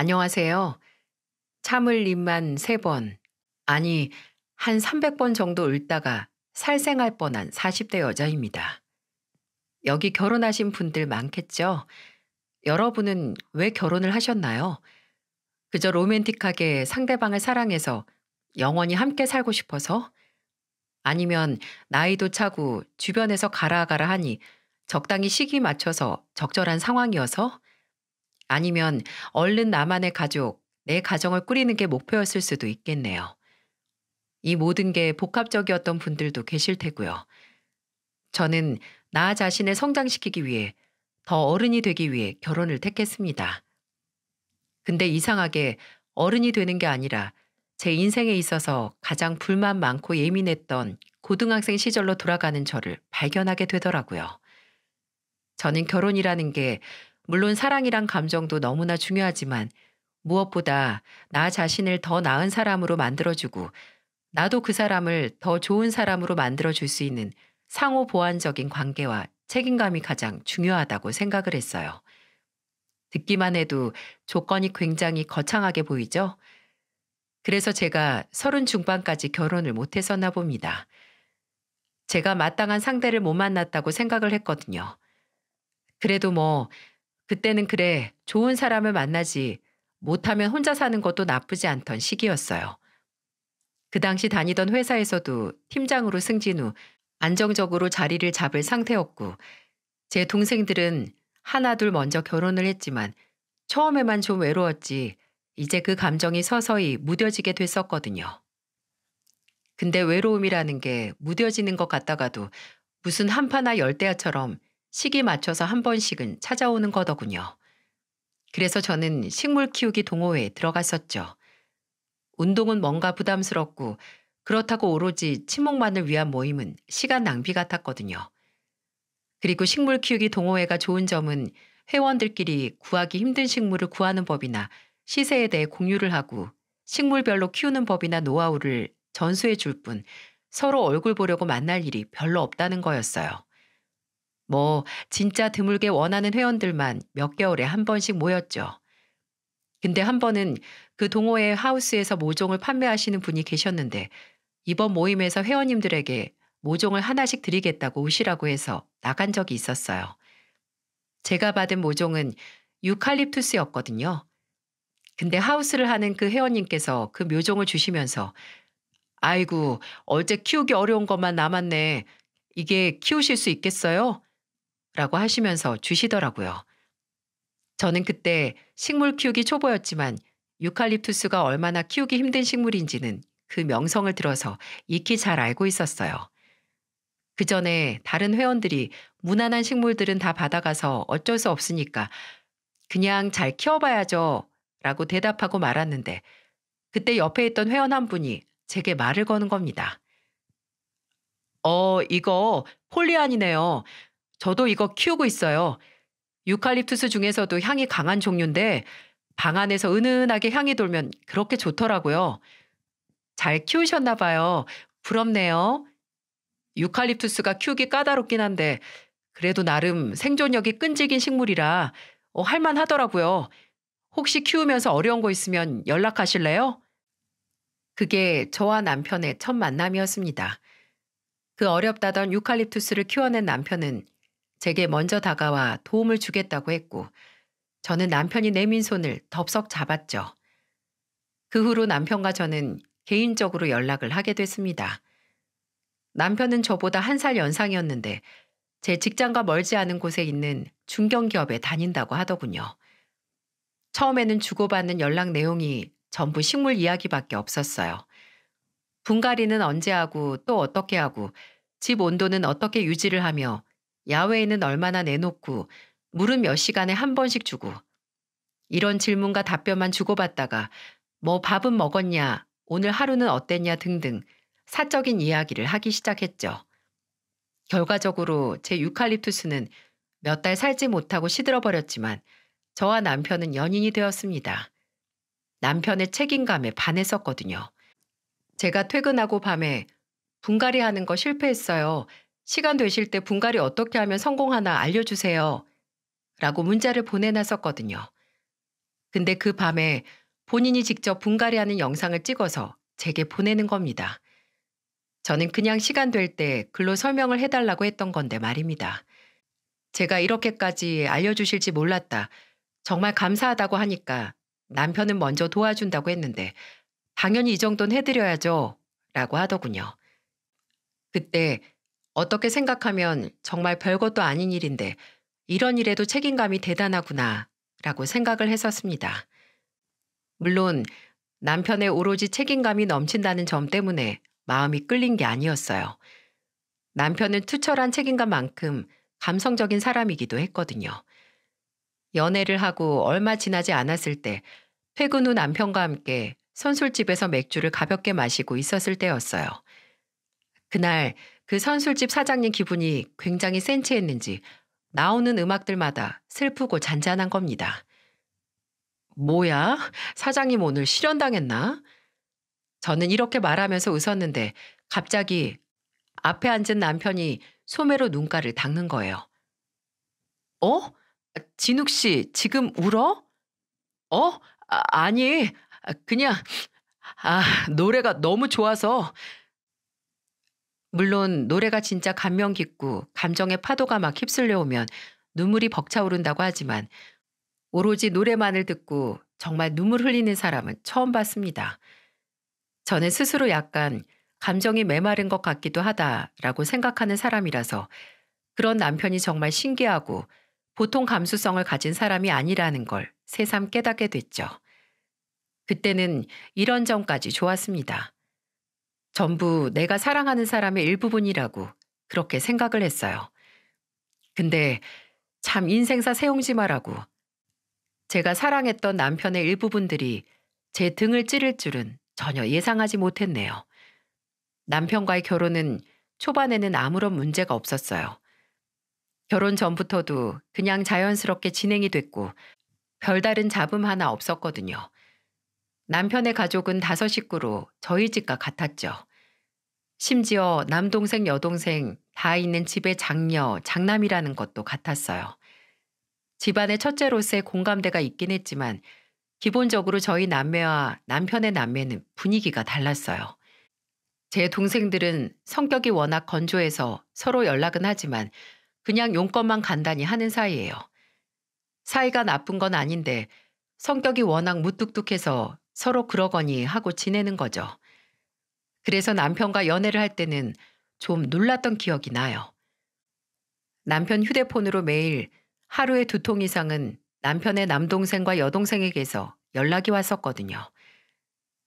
안녕하세요. 참을 입만 세번 아니 한 300번 정도 읊다가 살생할 뻔한 40대 여자입니다. 여기 결혼하신 분들 많겠죠? 여러분은 왜 결혼을 하셨나요? 그저 로맨틱하게 상대방을 사랑해서 영원히 함께 살고 싶어서? 아니면 나이도 차고 주변에서 가라가라 하니 적당히 시기 맞춰서 적절한 상황이어서? 아니면 얼른 나만의 가족, 내 가정을 꾸리는 게 목표였을 수도 있겠네요. 이 모든 게 복합적이었던 분들도 계실 테고요. 저는 나 자신을 성장시키기 위해 더 어른이 되기 위해 결혼을 택했습니다. 근데 이상하게 어른이 되는 게 아니라 제 인생에 있어서 가장 불만 많고 예민했던 고등학생 시절로 돌아가는 저를 발견하게 되더라고요. 저는 결혼이라는 게 물론 사랑이란 감정도 너무나 중요하지만 무엇보다 나 자신을 더 나은 사람으로 만들어주고 나도 그 사람을 더 좋은 사람으로 만들어줄 수 있는 상호 보완적인 관계와 책임감이 가장 중요하다고 생각을 했어요. 듣기만 해도 조건이 굉장히 거창하게 보이죠? 그래서 제가 서른 중반까지 결혼을 못했었나 봅니다. 제가 마땅한 상대를 못 만났다고 생각을 했거든요. 그래도 뭐 그때는 그래 좋은 사람을 만나지 못하면 혼자 사는 것도 나쁘지 않던 시기였어요. 그 당시 다니던 회사에서도 팀장으로 승진 후 안정적으로 자리를 잡을 상태였고 제 동생들은 하나둘 먼저 결혼을 했지만 처음에만 좀 외로웠지 이제 그 감정이 서서히 무뎌지게 됐었거든요. 근데 외로움이라는 게 무뎌지는 것 같다가도 무슨 한파나 열대야처럼 시기 맞춰서 한 번씩은 찾아오는 거더군요. 그래서 저는 식물 키우기 동호회에 들어갔었죠. 운동은 뭔가 부담스럽고 그렇다고 오로지 친목만을 위한 모임은 시간 낭비 같았거든요. 그리고 식물 키우기 동호회가 좋은 점은 회원들끼리 구하기 힘든 식물을 구하는 법이나 시세에 대해 공유를 하고 식물별로 키우는 법이나 노하우를 전수해 줄 뿐 서로 얼굴 보려고 만날 일이 별로 없다는 거였어요. 뭐 진짜 드물게 원하는 회원들만 몇 개월에 한 번씩 모였죠. 근데 한 번은 그 동호회 하우스에서 모종을 판매하시는 분이 계셨는데 이번 모임에서 회원님들에게 모종을 하나씩 드리겠다고 우시라고 해서 나간 적이 있었어요. 제가 받은 모종은 유칼립투스였거든요. 근데 하우스를 하는 그 회원님께서 그 묘종을 주시면서 아이고 어제 키우기 어려운 것만 남았네. 이게 키우실 수 있겠어요? 라고 하시면서 주시더라고요. 저는 그때 식물 키우기 초보였지만 유칼립투스가 얼마나 키우기 힘든 식물인지는 그 명성을 들어서 익히 잘 알고 있었어요. 그 전에 다른 회원들이 무난한 식물들은 다 받아가서 어쩔 수 없으니까 그냥 잘 키워봐야죠 라고 대답하고 말았는데 그때 옆에 있던 회원 한 분이 제게 말을 거는 겁니다. 어, 이거 폴리안이네요. 저도 이거 키우고 있어요. 유칼립투스 중에서도 향이 강한 종류인데 방 안에서 은은하게 향이 돌면 그렇게 좋더라고요. 잘 키우셨나 봐요. 부럽네요. 유칼립투스가 키우기 까다롭긴 한데 그래도 나름 생존력이 끈질긴 식물이라 어, 할만 하더라고요. 혹시 키우면서 어려운 거 있으면 연락하실래요? 그게 저와 남편의 첫 만남이었습니다. 그 어렵다던 유칼립투스를 키워낸 남편은 제게 먼저 다가와 도움을 주겠다고 했고 저는 남편이 내민 손을 덥석 잡았죠. 그 후로 남편과 저는 개인적으로 연락을 하게 됐습니다. 남편은 저보다 한 살 연상이었는데 제 직장과 멀지 않은 곳에 있는 중견기업에 다닌다고 하더군요. 처음에는 주고받는 연락 내용이 전부 식물 이야기밖에 없었어요. 분갈이는 언제 하고 또 어떻게 하고 집 온도는 어떻게 유지를 하며 야외에는 얼마나 내놓고 물은 몇 시간에 한 번씩 주고 이런 질문과 답변만 주고받다가 뭐 밥은 먹었냐, 오늘 하루는 어땠냐 등등 사적인 이야기를 하기 시작했죠. 결과적으로 제 유칼립투스는 몇 달 살지 못하고 시들어버렸지만 저와 남편은 연인이 되었습니다. 남편의 책임감에 반했었거든요. 제가 퇴근하고 밤에 분갈이 하는 거 실패했어요. 시간 되실 때 분갈이 어떻게 하면 성공하나 알려주세요. 라고 문자를 보내놨었거든요. 근데 그 밤에 본인이 직접 분갈이 하는 영상을 찍어서 제게 보내는 겁니다. 저는 그냥 시간 될 때 글로 설명을 해달라고 했던 건데 말입니다. 제가 이렇게까지 알려주실지 몰랐다. 정말 감사하다고 하니까 남편은 먼저 도와준다고 했는데 당연히 이 정도는 해드려야죠. 라고 하더군요. 그때 어떻게 생각하면 정말 별것도 아닌 일인데 이런 일에도 책임감이 대단하구나 라고 생각을 했었습니다. 물론 남편의 오로지 책임감이 넘친다는 점 때문에 마음이 끌린 게 아니었어요. 남편은 투철한 책임감만큼 감성적인 사람이기도 했거든요. 연애를 하고 얼마 지나지 않았을 때 퇴근 후 남편과 함께 선술집에서 맥주를 가볍게 마시고 있었을 때였어요. 그날 그 선술집 사장님 기분이 굉장히 센치했는지 나오는 음악들마다 슬프고 잔잔한 겁니다. 뭐야? 사장님 오늘 실현당했나? 저는 이렇게 말하면서 웃었는데 갑자기 앞에 앉은 남편이 소매로 눈가를 닦는 거예요. 어? 진욱 씨, 지금 울어? 어? 아, 아니, 그냥, 아, 노래가 너무 좋아서 물론 노래가 진짜 감명 깊고 감정의 파도가 막 휩쓸려오면 눈물이 벅차오른다고 하지만 오로지 노래만을 듣고 정말 눈물 흘리는 사람은 처음 봤습니다. 저는 스스로 약간 감정이 메마른 것 같기도 하다라고 생각하는 사람이라서 그런 남편이 정말 신기하고 보통 감수성을 가진 사람이 아니라는 걸 새삼 깨닫게 됐죠. 그때는 이런 점까지 좋았습니다. 전부 내가 사랑하는 사람의 일부분이라고 그렇게 생각을 했어요. 근데 참 인생사 세옹지 마라고 제가 사랑했던 남편의 일부분들이 제 등을 찌를 줄은 전혀 예상하지 못했네요. 남편과의 결혼은 초반에는 아무런 문제가 없었어요. 결혼 전부터도 그냥 자연스럽게 진행이 됐고 별다른 잡음 하나 없었거든요. 남편의 가족은 다섯 식구로 저희 집과 같았죠. 심지어 남동생, 여동생 다 있는 집의 장녀, 장남이라는 것도 같았어요. 집안의 첫째로서의 공감대가 있긴 했지만 기본적으로 저희 남매와 남편의 남매는 분위기가 달랐어요. 제 동생들은 성격이 워낙 건조해서 서로 연락은 하지만 그냥 용건만 간단히 하는 사이예요. 사이가 나쁜 건 아닌데 성격이 워낙 무뚝뚝해서 서로 그러거니 하고 지내는 거죠. 그래서 남편과 연애를 할 때는 좀 놀랐던 기억이 나요. 남편 휴대폰으로 매일 하루에 두 통 이상은 남편의 남동생과 여동생에게서 연락이 왔었거든요.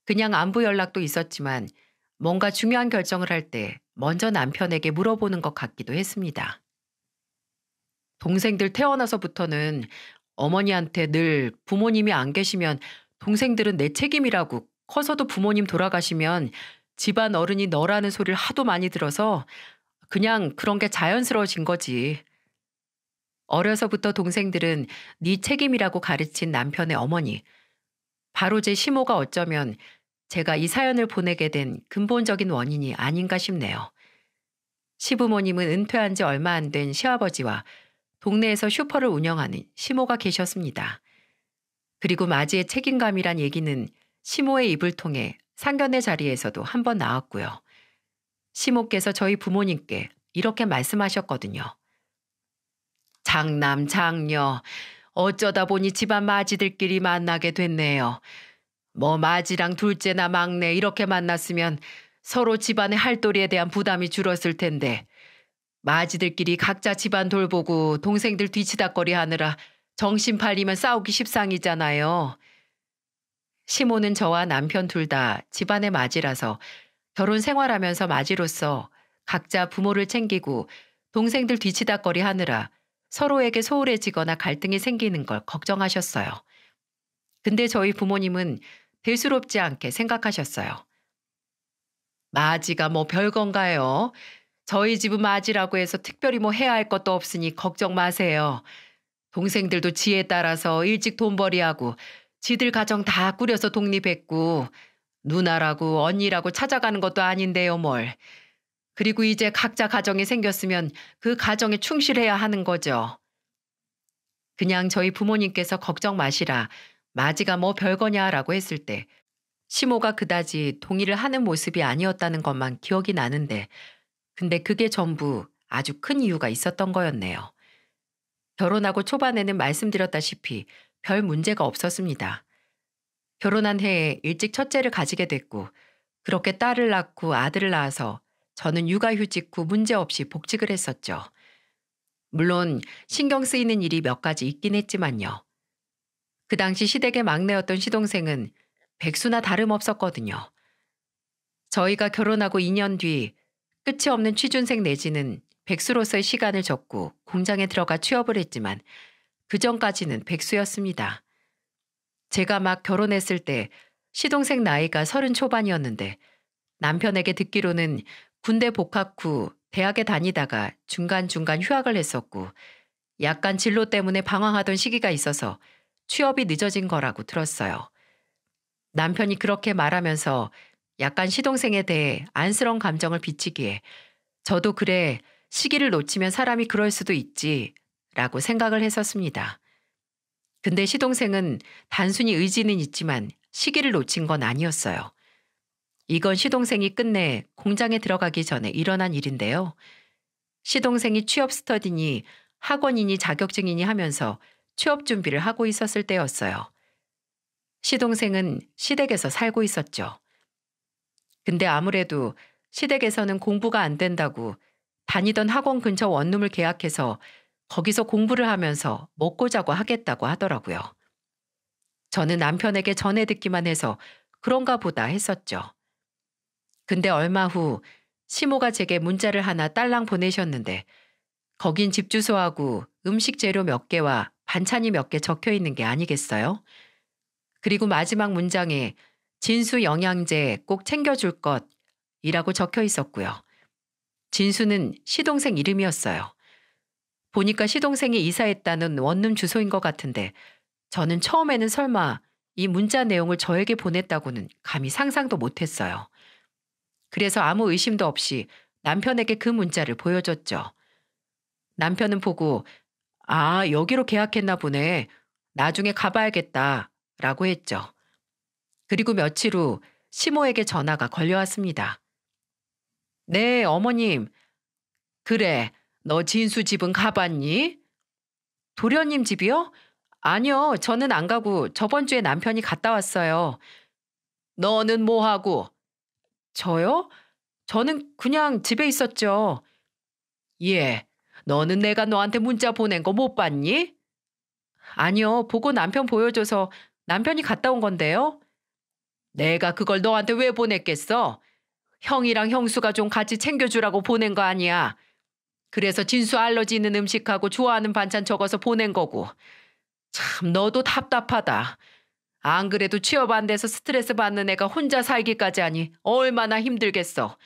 그냥 안부 연락도 있었지만 뭔가 중요한 결정을 할 때 먼저 남편에게 물어보는 것 같기도 했습니다. 동생들 태어나서부터는 어머니한테 늘 부모님이 안 계시면 동생들은 내 책임이라고 커서도 부모님 돌아가시면 집안 어른이 너라는 소리를 하도 많이 들어서 그냥 그런 게 자연스러워진 거지. 어려서부터 동생들은 네 책임이라고 가르친 남편의 어머니. 바로 제 시모가 어쩌면 제가 이 사연을 보내게 된 근본적인 원인이 아닌가 싶네요. 시부모님은 은퇴한 지 얼마 안 된 시아버지와 동네에서 슈퍼를 운영하는 시모가 계셨습니다. 그리고 마지의 책임감이란 얘기는 시모의 입을 통해 상견례 자리에서도 한 번 나왔고요. 시모께서 저희 부모님께 이렇게 말씀하셨거든요. 장남, 장녀, 어쩌다 보니 집안 마지들끼리 만나게 됐네요. 뭐 마지랑 둘째나 막내 이렇게 만났으면 서로 집안의 할도리에 대한 부담이 줄었을 텐데 마지들끼리 각자 집안 돌보고 동생들 뒤치다거리 하느라 정신 팔리면 싸우기 십상이잖아요. 시모는 저와 남편 둘 다 집안의 맞이라서 결혼 생활하면서 맞이로서 각자 부모를 챙기고 동생들 뒤치다거리 하느라 서로에게 소홀해지거나 갈등이 생기는 걸 걱정하셨어요. 근데 저희 부모님은 대수롭지 않게 생각하셨어요. 마지가 뭐 별건가요? 저희 집은 마지라고 해서 특별히 뭐 해야 할 것도 없으니 걱정 마세요. 동생들도 지에 혜 따라서 일찍 돈벌이하고 지들 가정 다 꾸려서 독립했고 누나라고 언니라고 찾아가는 것도 아닌데요 뭘. 그리고 이제 각자 가정이 생겼으면 그 가정에 충실해야 하는 거죠. 그냥 저희 부모님께서 걱정 마시라. 마지가 뭐 별거냐라고 했을 때 시모가 그다지 동의를 하는 모습이 아니었다는 것만 기억이 나는데 근데 그게 전부 아주 큰 이유가 있었던 거였네요. 결혼하고 초반에는 말씀드렸다시피 별 문제가 없었습니다. 결혼한 해에 일찍 첫째를 가지게 됐고 그렇게 딸을 낳고 아들을 낳아서 저는 육아휴직 후 문제없이 복직을 했었죠. 물론 신경 쓰이는 일이 몇 가지 있긴 했지만요. 그 당시 시댁의 막내였던 시동생은 백수나 다름없었거든요. 저희가 결혼하고 2년 뒤 끝이 없는 취준생 내지는 백수로서의 시간을 적고 공장에 들어가 취업을 했지만 그 전까지는 백수였습니다. 제가 막 결혼했을 때 시동생 나이가 서른 초반이었는데 남편에게 듣기로는 군대 복학 후 대학에 다니다가 중간중간 휴학을 했었고 약간 진로 때문에 방황하던 시기가 있어서 취업이 늦어진 거라고 들었어요. 남편이 그렇게 말하면서 약간 시동생에 대해 안쓰러운 감정을 비치기에 저도 그래 시기를 놓치면 사람이 그럴 수도 있지 라고 생각을 했었습니다. 근데 시동생은 단순히 의지는 있지만 시기를 놓친 건 아니었어요. 이건 시동생이 끝내 공장에 들어가기 전에 일어난 일인데요. 시동생이 취업 스터디니 학원이니 자격증이니 하면서 취업 준비를 하고 있었을 때였어요. 시동생은 시댁에서 살고 있었죠. 근데 아무래도 시댁에서는 공부가 안 된다고 다니던 학원 근처 원룸을 계약해서 거기서 공부를 하면서 먹고 자고 하겠다고 하더라고요. 저는 남편에게 전해 듣기만 해서 그런가 보다 했었죠. 근데 얼마 후 시모가 제게 문자를 하나 딸랑 보내셨는데 거긴 집 주소하고 음식 재료 몇 개와 반찬이 몇 개 적혀 있는 게 아니겠어요? 그리고 마지막 문장에 진수 영양제 꼭 챙겨줄 것이라고 적혀 있었고요. 진수는 시동생 이름이었어요. 보니까 시동생이 이사했다는 원룸 주소인 것 같은데 저는 처음에는 설마 이 문자 내용을 저에게 보냈다고는 감히 상상도 못했어요. 그래서 아무 의심도 없이 남편에게 그 문자를 보여줬죠. 남편은 보고 아 여기로 계약했나 보네. 나중에 가봐야겠다 라고 했죠. 그리고 며칠 후 시모에게 전화가 걸려왔습니다. 네 어머님 그래 너 진수 집은 가봤니? 도련님 집이요? 아니요, 저는 안 가고 저번 주에 남편이 갔다 왔어요. 너는 뭐하고? 저요? 저는 그냥 집에 있었죠. 예, 너는 내가 너한테 문자 보낸 거 못 봤니? 아니요, 보고 남편 보여줘서 남편이 갔다 온 건데요. 내가 그걸 너한테 왜 보냈겠어? 형이랑 형수가 좀 같이 챙겨주라고 보낸 거 아니야. 그래서 진수 알러지 있는 음식하고 좋아하는 반찬 적어서 보낸 거고. 참 너도 답답하다. 안 그래도 취업 안 돼서 스트레스 받는 애가 혼자 살기까지 하니 얼마나 힘들겠어.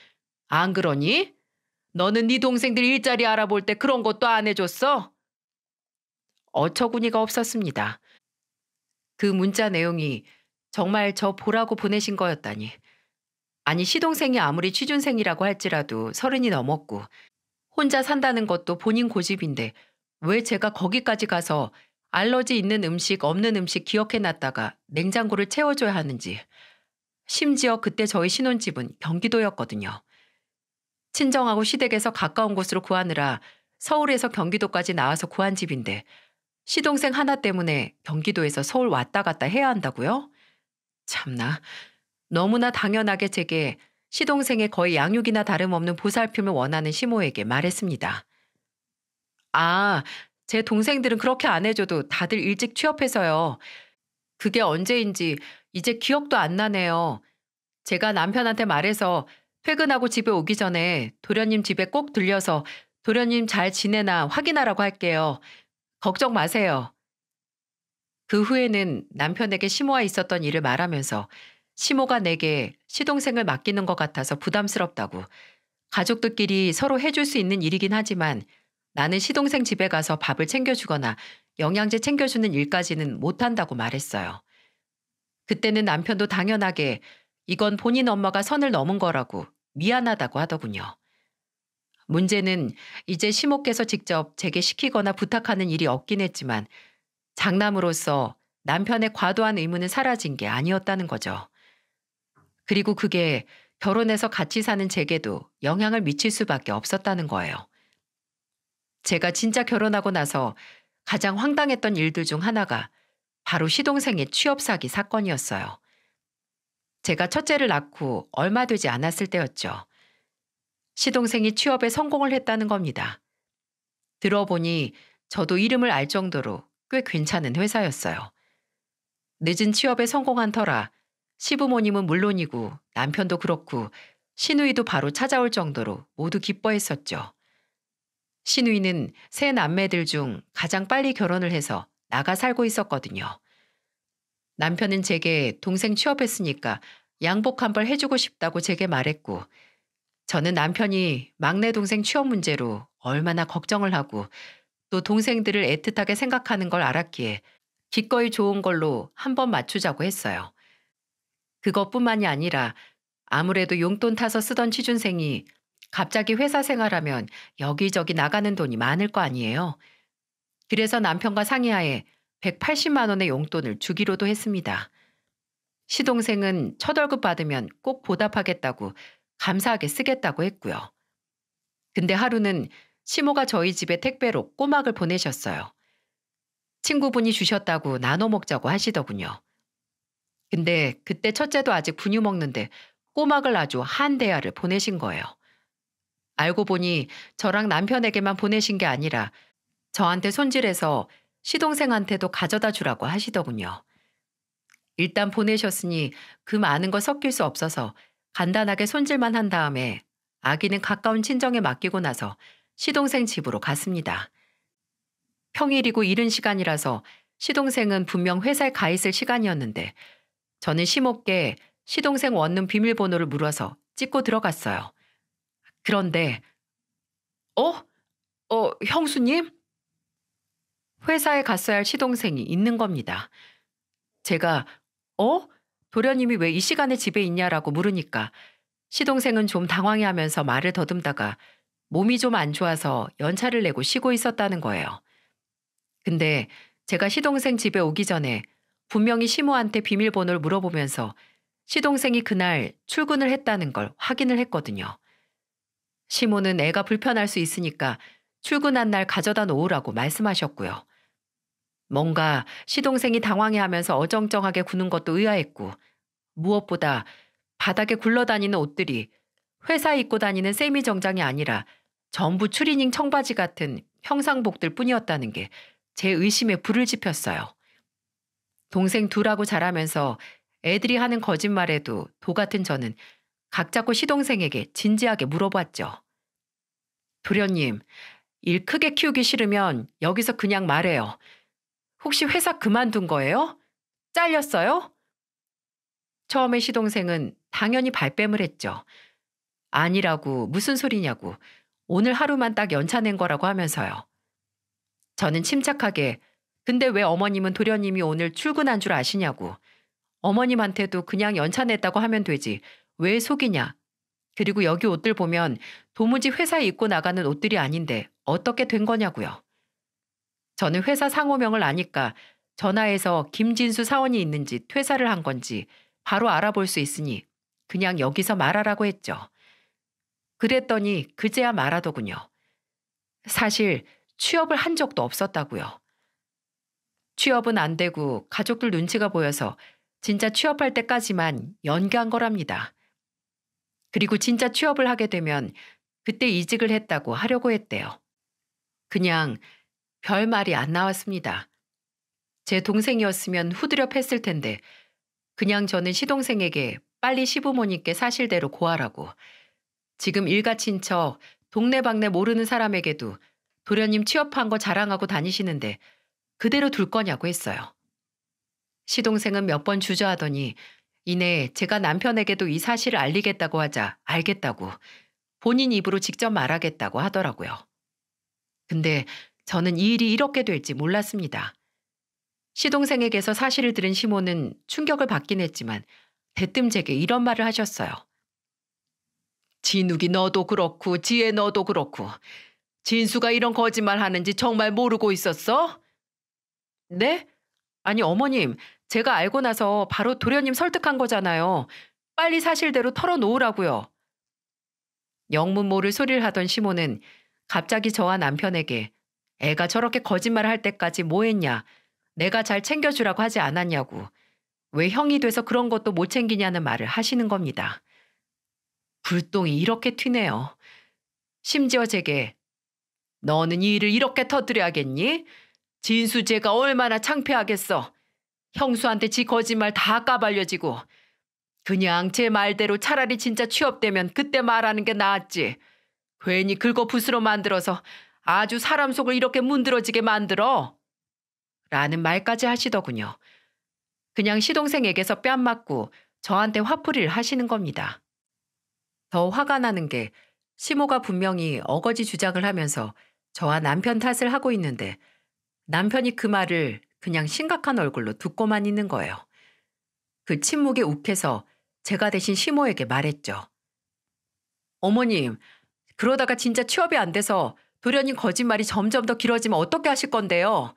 안 그러니? 너는 네 동생들 일자리 알아볼 때 그런 것도 안 해줬어? 어처구니가 없었습니다. 그 문자 내용이 정말 저 보라고 보내신 거였다니. 아니 시동생이 아무리 취준생이라고 할지라도 서른이 넘었고 혼자 산다는 것도 본인 고집인데 왜 제가 거기까지 가서 알러지 있는 음식, 없는 음식 기억해놨다가 냉장고를 채워줘야 하는지. 심지어 그때 저희 신혼집은 경기도였거든요. 친정하고 시댁에서 가까운 곳으로 구하느라 서울에서 경기도까지 나와서 구한 집인데 시동생 하나 때문에 경기도에서 서울 왔다 갔다 해야 한다고요? 참나, 너무나 당연하게 제게 시동생의 거의 양육이나 다름없는 보살핌을 원하는 시모에게 말했습니다. 아, 제 동생들은 그렇게 안 해줘도 다들 일찍 취업해서요. 그게 언제인지 이제 기억도 안 나네요. 제가 남편한테 말해서 퇴근하고 집에 오기 전에 도련님 집에 꼭 들려서 도련님 잘 지내나 확인하라고 할게요. 걱정 마세요. 그 후에는 남편에게 심호와 있었던 일을 말하면서 시모가 내게 시동생을 맡기는 것 같아서 부담스럽다고 가족들끼리 서로 해줄 수 있는 일이긴 하지만 나는 시동생 집에 가서 밥을 챙겨주거나 영양제 챙겨주는 일까지는 못한다고 말했어요. 그때는 남편도 당연하게 이건 본인 엄마가 선을 넘은 거라고 미안하다고 하더군요. 문제는 이제 시모께서 직접 제게 시키거나 부탁하는 일이 없긴 했지만 장남으로서 남편의 과도한 의무는 사라진 게 아니었다는 거죠. 그리고 그게 결혼해서 같이 사는 제게도 영향을 미칠 수밖에 없었다는 거예요. 제가 진짜 결혼하고 나서 가장 황당했던 일들 중 하나가 바로 시동생의 취업 사기 사건이었어요. 제가 첫째를 낳고 얼마 되지 않았을 때였죠. 시동생이 취업에 성공을 했다는 겁니다. 들어보니 저도 이름을 알 정도로 꽤 괜찮은 회사였어요. 늦은 취업에 성공한 터라 시부모님은 물론이고 남편도 그렇고 신우이도 바로 찾아올 정도로 모두 기뻐했었죠. 신우이는 세 남매들 중 가장 빨리 결혼을 해서 나가 살고 있었거든요. 남편은 제게 동생 취업했으니까 양복 한 벌 해주고 싶다고 제게 말했고, 저는 남편이 막내 동생 취업 문제로 얼마나 걱정을 하고 또 동생들을 애틋하게 생각하는 걸 알았기에 기꺼이 좋은 걸로 한번 맞추자고 했어요. 그것뿐만이 아니라 아무래도 용돈 타서 쓰던 취준생이 갑자기 회사 생활하면 여기저기 나가는 돈이 많을 거 아니에요. 그래서 남편과 상의하에 180만 원의 용돈을 주기로도 했습니다. 시동생은 첫 월급 받으면 꼭 보답하겠다고 감사하게 쓰겠다고 했고요. 근데 하루는 시모가 저희 집에 택배로 꼬막을 보내셨어요. 친구분이 주셨다고 나눠 먹자고 하시더군요. 근데 그때 첫째도 아직 분유 먹는데 꼬막을 아주 한 대야를 보내신 거예요. 알고 보니 저랑 남편에게만 보내신 게 아니라 저한테 손질해서 시동생한테도 가져다 주라고 하시더군요. 일단 보내셨으니 그 많은 거 섞일 수 없어서 간단하게 손질만 한 다음에 아기는 가까운 친정에 맡기고 나서 시동생 집으로 갔습니다. 평일이고 이른 시간이라서 시동생은 분명 회사에 가 있을 시간이었는데 저는 심없게 시동생 원룸 비밀번호를 물어서 찍고 들어갔어요. 그런데 어? 어, 형수님? 회사에 갔어야 할 시동생이 있는 겁니다. 제가 어? 도련님이 왜 이 시간에 집에 있냐라고 물으니까 시동생은 좀 당황해하면서 말을 더듬다가 몸이 좀 안 좋아서 연차를 내고 쉬고 있었다는 거예요. 근데 제가 시동생 집에 오기 전에 분명히 시모한테 비밀번호를 물어보면서 시동생이 그날 출근을 했다는 걸 확인을 했거든요. 시모는 애가 불편할 수 있으니까 출근한 날 가져다 놓으라고 말씀하셨고요. 뭔가 시동생이 당황해 하면서 어정쩡하게 구는 것도 의아했고, 무엇보다 바닥에 굴러다니는 옷들이 회사에 입고 다니는 세미 정장이 아니라 전부 추리닝 청바지 같은 형상복들 뿐이었다는 게 제 의심에 불을 지폈어요. 동생 둘하고 자라면서 애들이 하는 거짓말에도 도 같은 저는 각 잡고 시동생에게 진지하게 물어봤죠. 도련님, 일 크게 키우기 싫으면 여기서 그냥 말해요. 혹시 회사 그만둔 거예요? 잘렸어요? 처음에 시동생은 당연히 발뺌을 했죠. 아니라고 무슨 소리냐고 오늘 하루만 딱 연차 낸 거라고 하면서요. 저는 침착하게 근데 왜 어머님은 도련님이 오늘 출근한 줄 아시냐고. 어머님한테도 그냥 연차 냈다고 하면 되지. 왜 속이냐. 그리고 여기 옷들 보면 도무지 회사에 입고 나가는 옷들이 아닌데 어떻게 된 거냐고요. 저는 회사 상호명을 아니까 전화해서 김진수 사원이 있는지 퇴사를 한 건지 바로 알아볼 수 있으니 그냥 여기서 말하라고 했죠. 그랬더니 그제야 말하더군요. 사실 취업을 한 적도 없었다고요. 취업은 안 되고 가족들 눈치가 보여서 진짜 취업할 때까지만 연기한 거랍니다. 그리고 진짜 취업을 하게 되면 그때 이직을 했다고 하려고 했대요. 그냥 별 말이 안 나왔습니다. 제 동생이었으면 후드려 했을 텐데 그냥 저는 시동생에게 빨리 시부모님께 사실대로 고하라고 지금 일가친 척 동네방네 모르는 사람에게도 도련님 취업한 거 자랑하고 다니시는데 그대로 둘 거냐고 했어요. 시동생은 몇 번 주저하더니 이내 제가 남편에게도 이 사실을 알리겠다고 하자 알겠다고 본인 입으로 직접 말하겠다고 하더라고요. 근데 저는 이 일이 이렇게 될지 몰랐습니다. 시동생에게서 사실을 들은 시모는 충격을 받긴 했지만 대뜸 제게 이런 말을 하셨어요. 진욱이 너도 그렇고 지혜 너도 그렇고 진수가 이런 거짓말 하는지 정말 모르고 있었어? 네? 아니, 어머님, 제가 알고 나서 바로 도련님 설득한 거잖아요. 빨리 사실대로 털어놓으라고요. 영문 모를 소리를 하던 시모는 갑자기 저와 남편에게 애가 저렇게 거짓말을 할 때까지 뭐 했냐? 내가 잘 챙겨주라고 하지 않았냐고. 왜 형이 돼서 그런 것도 못 챙기냐는 말을 하시는 겁니다. 불똥이 이렇게 튀네요. 심지어 제게 너는 이 일을 이렇게 터뜨려야겠니? 진수제가 얼마나 창피하겠어. 형수한테 지 거짓말 다 까발려지고 그냥 제 말대로 차라리 진짜 취업되면 그때 말하는 게 나았지. 괜히 긁어 붓으로 만들어서 아주 사람 속을 이렇게 문드러지게 만들어. 라는 말까지 하시더군요. 그냥 시동생에게서 뺨 맞고 저한테 화풀이를 하시는 겁니다. 더 화가 나는 게 시모가 분명히 어거지 주작을 하면서 저와 남편 탓을 하고 있는데 남편이 그 말을 그냥 심각한 얼굴로 듣고만 있는 거예요. 그 침묵에 욱해서 제가 대신 시모에게 말했죠. 어머님, 그러다가 진짜 취업이 안 돼서 도련님 거짓말이 점점 더 길어지면 어떻게 하실 건데요?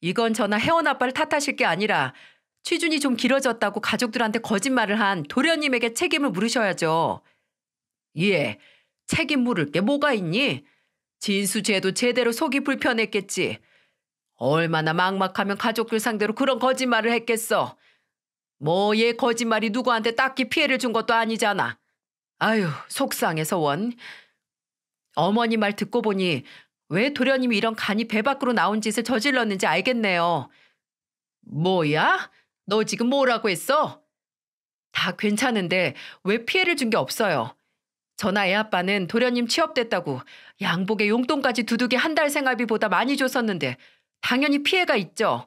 이건 저나 혜원 아빠를 탓하실 게 아니라 취준이 좀 길어졌다고 가족들한테 거짓말을 한 도련님에게 책임을 물으셔야죠. 예, 책임 물을 게 뭐가 있니? 진수제도 제대로 속이 불편했겠지. 얼마나 막막하면 가족들 상대로 그런 거짓말을 했겠어. 뭐얘 거짓말이 누구한테 딱히 피해를 준 것도 아니잖아. 아유 속상해서 원. 어머니 말 듣고 보니 왜 도련님이 이런 간이 배 밖으로 나온 짓을 저질렀는지 알겠네요. 뭐야? 너 지금 뭐라고 했어? 다 괜찮은데 왜 피해를 준 게 없어요. 전화애 아빠는 도련님 취업됐다고 양복에 용돈까지 두둑이 한 달 생활비보다 많이 줬었는데 당연히 피해가 있죠.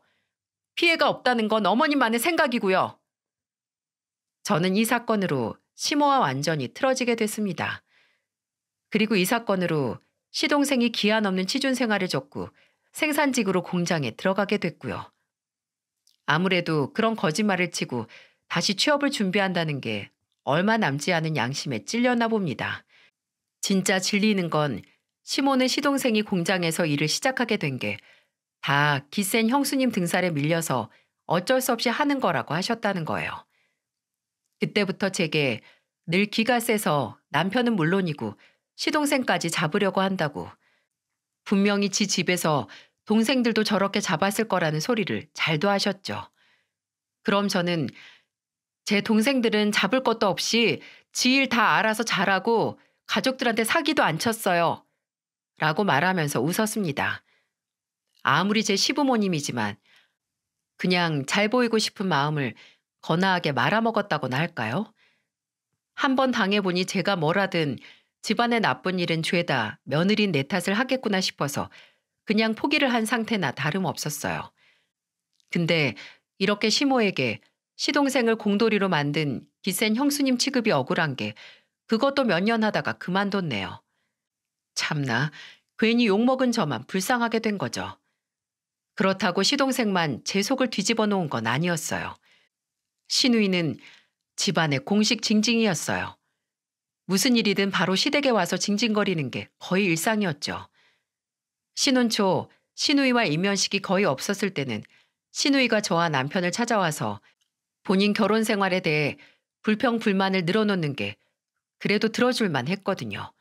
피해가 없다는 건 어머님만의 생각이고요. 저는 이 사건으로 심호와 완전히 틀어지게 됐습니다. 그리고 이 사건으로 시동생이 기한 없는 취준 생활을 접고 생산직으로 공장에 들어가게 됐고요. 아무래도 그런 거짓말을 치고 다시 취업을 준비한다는 게 얼마 남지 않은 양심에 찔렸나 봅니다. 진짜 질리는 건 시몬의 시동생이 공장에서 일을 시작하게 된게 다 기센 형수님 등살에 밀려서 어쩔 수 없이 하는 거라고 하셨다는 거예요. 그때부터 제게 늘 기가 세서 남편은 물론이고 시동생까지 잡으려고 한다고 분명히 지 집에서 동생들도 저렇게 잡았을 거라는 소리를 잘도 하셨죠. 그럼 저는 제 동생들은 잡을 것도 없이 지 일 다 알아서 잘하고 가족들한테 사기도 안 쳤어요. 라고 말하면서 웃었습니다. 아무리 제 시부모님이지만 그냥 잘 보이고 싶은 마음을 거나하게 말아먹었다고나 할까요? 한번 당해보니 제가 뭐라든 집안의 나쁜 일은 죄다 며느린 내 탓을 하겠구나 싶어서 그냥 포기를 한 상태나 다름없었어요. 근데 이렇게 시모에게 시동생을 공돌이로 만든 기센 형수님 취급이 억울한 게 그것도 몇 년 하다가 그만뒀네요. 참나 괜히 욕먹은 저만 불쌍하게 된 거죠. 그렇다고 시동생만 제 속을 뒤집어 놓은 건 아니었어요. 신우이는 집안의 공식 징징이었어요. 무슨 일이든 바로 시댁에 와서 징징거리는 게 거의 일상이었죠. 신혼 초 신우이와 이면식이 거의 없었을 때는 신우이가 저와 남편을 찾아와서 본인 결혼 생활에 대해 불평 불만을 늘어놓는 게 그래도 들어줄만 했거든요.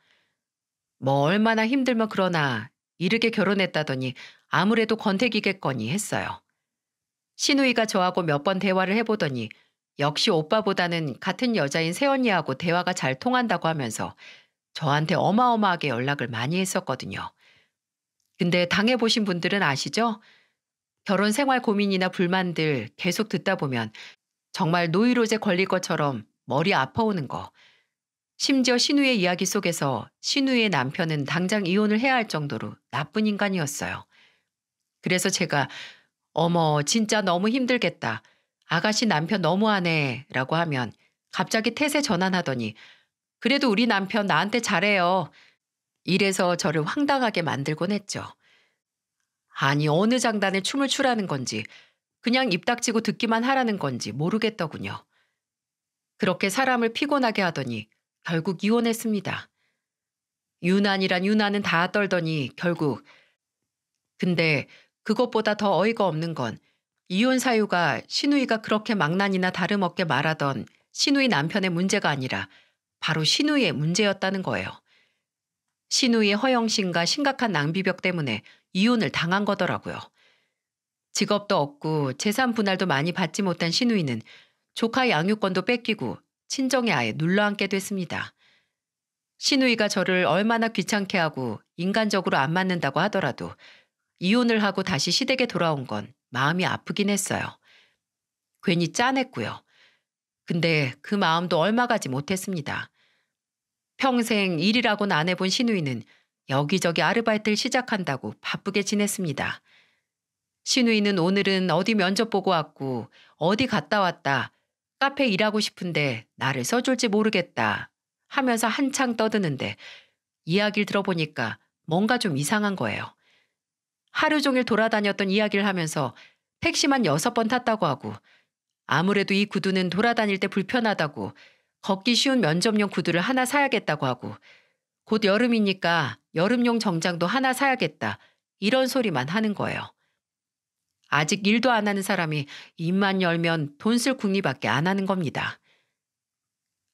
뭐 얼마나 힘들면 그러나 이르게 결혼했다더니 아무래도 권태기겠거니 했어요. 신우이가 저하고 몇 번 대화를 해보더니 역시 오빠보다는 같은 여자인 세언니하고 대화가 잘 통한다고 하면서 저한테 어마어마하게 연락을 많이 했었거든요. 근데 당해보신 분들은 아시죠? 결혼 생활 고민이나 불만들 계속 듣다 보면 정말 노이로제 걸릴 것처럼 머리 아파오는 거. 심지어 신우의 이야기 속에서 신우의 남편은 당장 이혼을 해야 할 정도로 나쁜 인간이었어요. 그래서 제가 어머 진짜 너무 힘들겠다. 아가씨 남편 너무하네 라고 하면 갑자기 태세 전환하더니 그래도 우리 남편 나한테 잘해요. 이래서 저를 황당하게 만들곤 했죠. 아니 어느 장단에 춤을 추라는 건지 그냥 입 닥치고 듣기만 하라는 건지 모르겠더군요. 그렇게 사람을 피곤하게 하더니 결국 이혼했습니다. 유난이란 유난은 다 떨더니 결국 근데 그것보다 더 어이가 없는 건 이혼 사유가 신우이가 그렇게 망난이나 다름없게 말하던 신우이 남편의 문제가 아니라 바로 신우이의 문제였다는 거예요. 신우이의 허영심과 심각한 낭비벽 때문에 이혼을 당한 거더라고요. 직업도 없고 재산 분할도 많이 받지 못한 신우이는 조카 양육권도 뺏기고 친정에 아예 눌러앉게 됐습니다. 신우이가 저를 얼마나 귀찮게 하고 인간적으로 안 맞는다고 하더라도 이혼을 하고 다시 시댁에 돌아온 건 마음이 아프긴 했어요. 괜히 짠했고요. 근데 그 마음도 얼마 가지 못했습니다. 평생 일이라고는 안 해본 신우이는 여기저기 아르바이트를 시작한다고 바쁘게 지냈습니다. 신우이는 오늘은 어디 면접 보고 왔고 어디 갔다 왔다 카페 일하고 싶은데 나를 써줄지 모르겠다 하면서 한창 떠드는데 이야기를 들어보니까 뭔가 좀 이상한 거예요. 하루 종일 돌아다녔던 이야기를 하면서 택시만 여섯 번 탔다고 하고 아무래도 이 구두는 돌아다닐 때 불편하다고 걷기 쉬운 면접용 구두를 하나 사야겠다고 하고 곧 여름이니까 여름용 정장도 하나 사야겠다 이런 소리만 하는 거예요. 아직 일도 안 하는 사람이 입만 열면 돈 쓸 궁리밖에 안 하는 겁니다.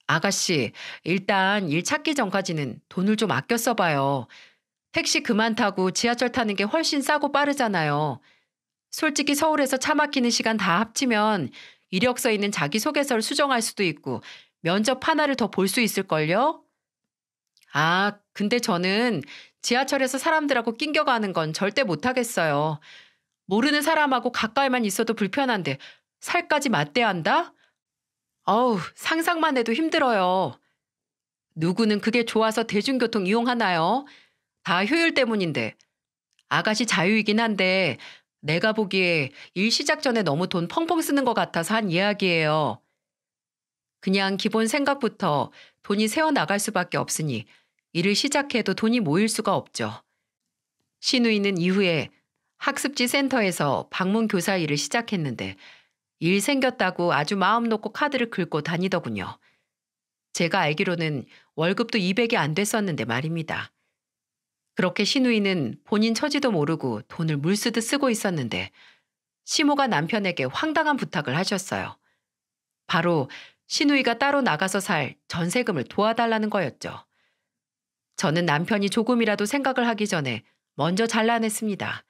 아가씨, 일단 일 찾기 전까지는 돈을 좀 아껴 써봐요. 택시 그만 타고 지하철 타는 게 훨씬 싸고 빠르잖아요. 솔직히 서울에서 차 막히는 시간 다 합치면 이력서 있는 자기소개서를 수정할 수도 있고 면접 하나를 더 볼 수 있을걸요? 아, 근데 저는 지하철에서 사람들하고 낑겨가는 건 절대 못하겠어요. 모르는 사람하고 가까이만 있어도 불편한데 살까지 맞대한다? 어우, 상상만 해도 힘들어요. 누구는 그게 좋아서 대중교통 이용하나요? 다 효율 때문인데. 아가씨 자유이긴 한데 내가 보기에 일 시작 전에 너무 돈 펑펑 쓰는 것 같아서 한 이야기예요. 그냥 기본 생각부터 돈이 새어나갈 수밖에 없으니 일을 시작해도 돈이 모일 수가 없죠. 신우이는 이후에 학습지 센터에서 방문 교사 일을 시작했는데 일 생겼다고 아주 마음 놓고 카드를 긁고 다니더군요. 제가 알기로는 월급도 200이 안 됐었는데 말입니다. 그렇게 신우이는 본인 처지도 모르고 돈을 물쓰듯 쓰고 있었는데 시모가 남편에게 황당한 부탁을 하셨어요. 바로 신우이가 따로 나가서 살 전세금을 도와달라는 거였죠. 저는 남편이 조금이라도 생각을 하기 전에 먼저 잘라냈습니다.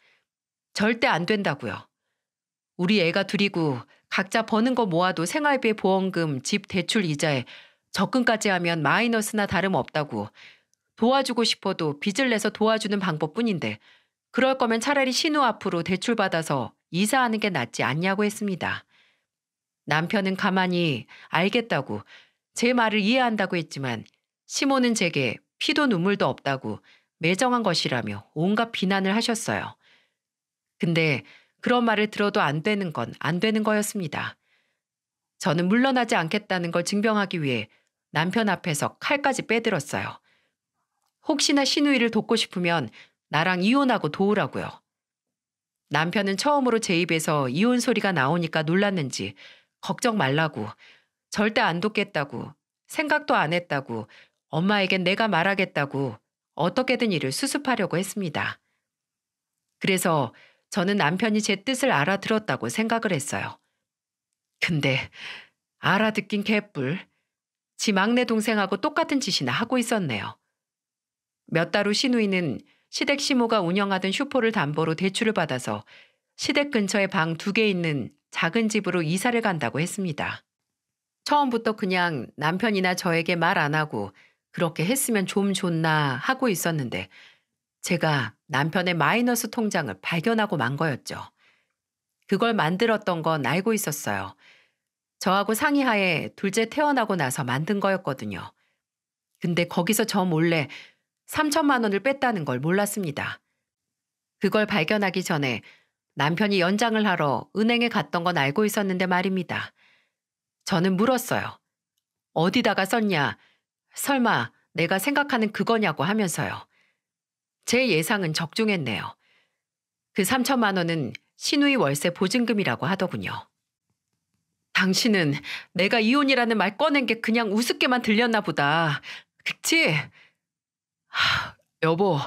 절대 안 된다고요. 우리 애가 둘이고 각자 버는 거 모아도 생활비 보험금, 집 대출 이자에 적금까지 하면 마이너스나 다름없다고 도와주고 싶어도 빚을 내서 도와주는 방법뿐인데 그럴 거면 차라리 신우 앞으로 대출받아서 이사하는 게 낫지 않냐고 했습니다. 남편은 가만히 알겠다고 제 말을 이해한다고 했지만 시모는 제게 피도 눈물도 없다고 매정한 것이라며 온갖 비난을 하셨어요. 근데 그런 말을 들어도 안 되는 건 안 되는 거였습니다. 저는 물러나지 않겠다는 걸 증명하기 위해 남편 앞에서 칼까지 빼들었어요. 혹시나 신우이를 돕고 싶으면 나랑 이혼하고 도우라고요. 남편은 처음으로 제 입에서 이혼 소리가 나오니까 놀랐는지 걱정 말라고 절대 안 돕겠다고 생각도 안 했다고 엄마에겐 내가 말하겠다고 어떻게든 일을 수습하려고 했습니다. 그래서 저는 남편이 제 뜻을 알아들었다고 생각을 했어요. 근데 알아듣긴 개뿔. 지 막내 동생하고 똑같은 짓이나 하고 있었네요. 몇달후 신우이는 시댁 시모가 운영하던 슈퍼를 담보로 대출을 받아서 시댁 근처에 방 두 개 있는 작은 집으로 이사를 간다고 했습니다. 처음부터 그냥 남편이나 저에게 말 안 하고 그렇게 했으면 좀 좋나 하고 있었는데 제가 남편의 마이너스 통장을 발견하고 만 거였죠. 그걸 만들었던 건 알고 있었어요. 저하고 상의하에 둘째 태어나고 나서 만든 거였거든요. 근데 거기서 저 몰래 3천만 원을 뺐다는 걸 몰랐습니다. 그걸 발견하기 전에 남편이 연장을 하러 은행에 갔던 건 알고 있었는데 말입니다. 저는 물었어요. 어디다가 썼냐? 설마 내가 생각하는 그거냐고 하면서요. 제 예상은 적중했네요. 그 3천만 원은 신우이 월세 보증금이라고 하더군요. 당신은 내가 이혼이라는 말 꺼낸 게 그냥 우습게만 들렸나 보다. 그치? 여보,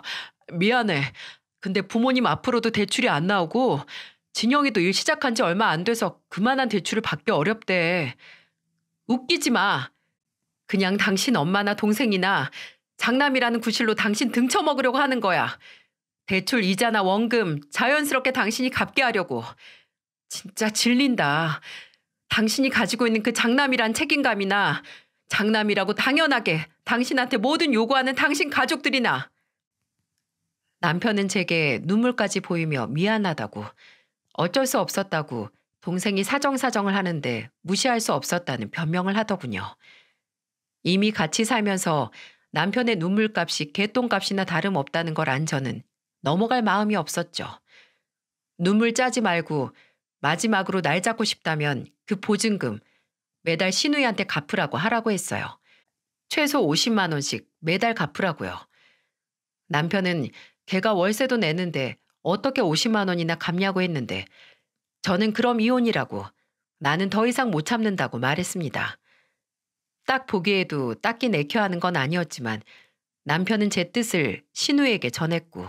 미안해. 근데 부모님 앞으로도 대출이 안 나오고 진영이도 일 시작한 지 얼마 안 돼서 그만한 대출을 받기 어렵대. 웃기지 마. 그냥 당신 엄마나 동생이나 장남이라는 구실로 당신 등쳐먹으려고 하는 거야. 대출 이자나 원금 자연스럽게 당신이 갚게 하려고. 진짜 질린다. 당신이 가지고 있는 그 장남이란 책임감이나 장남이라고 당연하게 당신한테 모든 요구하는 당신 가족들이나 남편은 제게 눈물까지 보이며 미안하다고 어쩔 수 없었다고 동생이 사정사정을 하는데 무시할 수 없었다는 변명을 하더군요. 이미 같이 살면서 남편의 눈물값이 개똥값이나 다름없다는 걸 안 저는 넘어갈 마음이 없었죠. 눈물 짜지 말고 마지막으로 날 잡고 싶다면 그 보증금 매달 신우이한테 갚으라고 하라고 했어요. 최소 50만 원씩 매달 갚으라고요. 남편은 걔가 월세도 내는데 어떻게 50만 원이나 갚냐고 했는데 저는 그럼 이혼이라고 나는 더 이상 못 참는다고 말했습니다. 딱 보기에도 딱히 내켜 하는 건 아니었지만 남편은 제 뜻을 신우에게 전했고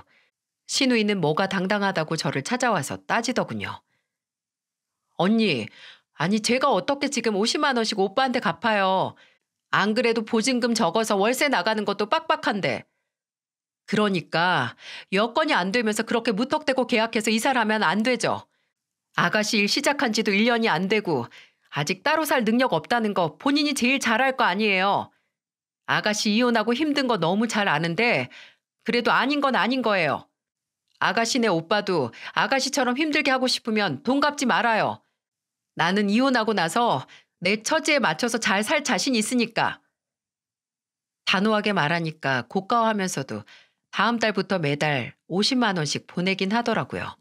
신우이는 뭐가 당당하다고 저를 찾아와서 따지더군요. 언니, 아니 제가 어떻게 지금 50만 원씩 오빠한테 갚아요. 안 그래도 보증금 적어서 월세 나가는 것도 빡빡한데. 그러니까 여건이 안 되면서 그렇게 무턱대고 계약해서 이사를 하면 안 되죠. 아가씨 일 시작한 지도 1년이 안 되고 아직 따로 살 능력 없다는 거 본인이 제일 잘할 거 아니에요. 아가씨 이혼하고 힘든 거 너무 잘 아는데 그래도 아닌 건 아닌 거예요. 아가씨네 오빠도 아가씨처럼 힘들게 하고 싶으면 돈 갚지 말아요. 나는 이혼하고 나서 내 처지에 맞춰서 잘 살 자신 있으니까. 단호하게 말하니까 고가워하면서도 다음 달부터 매달 50만 원씩 보내긴 하더라고요.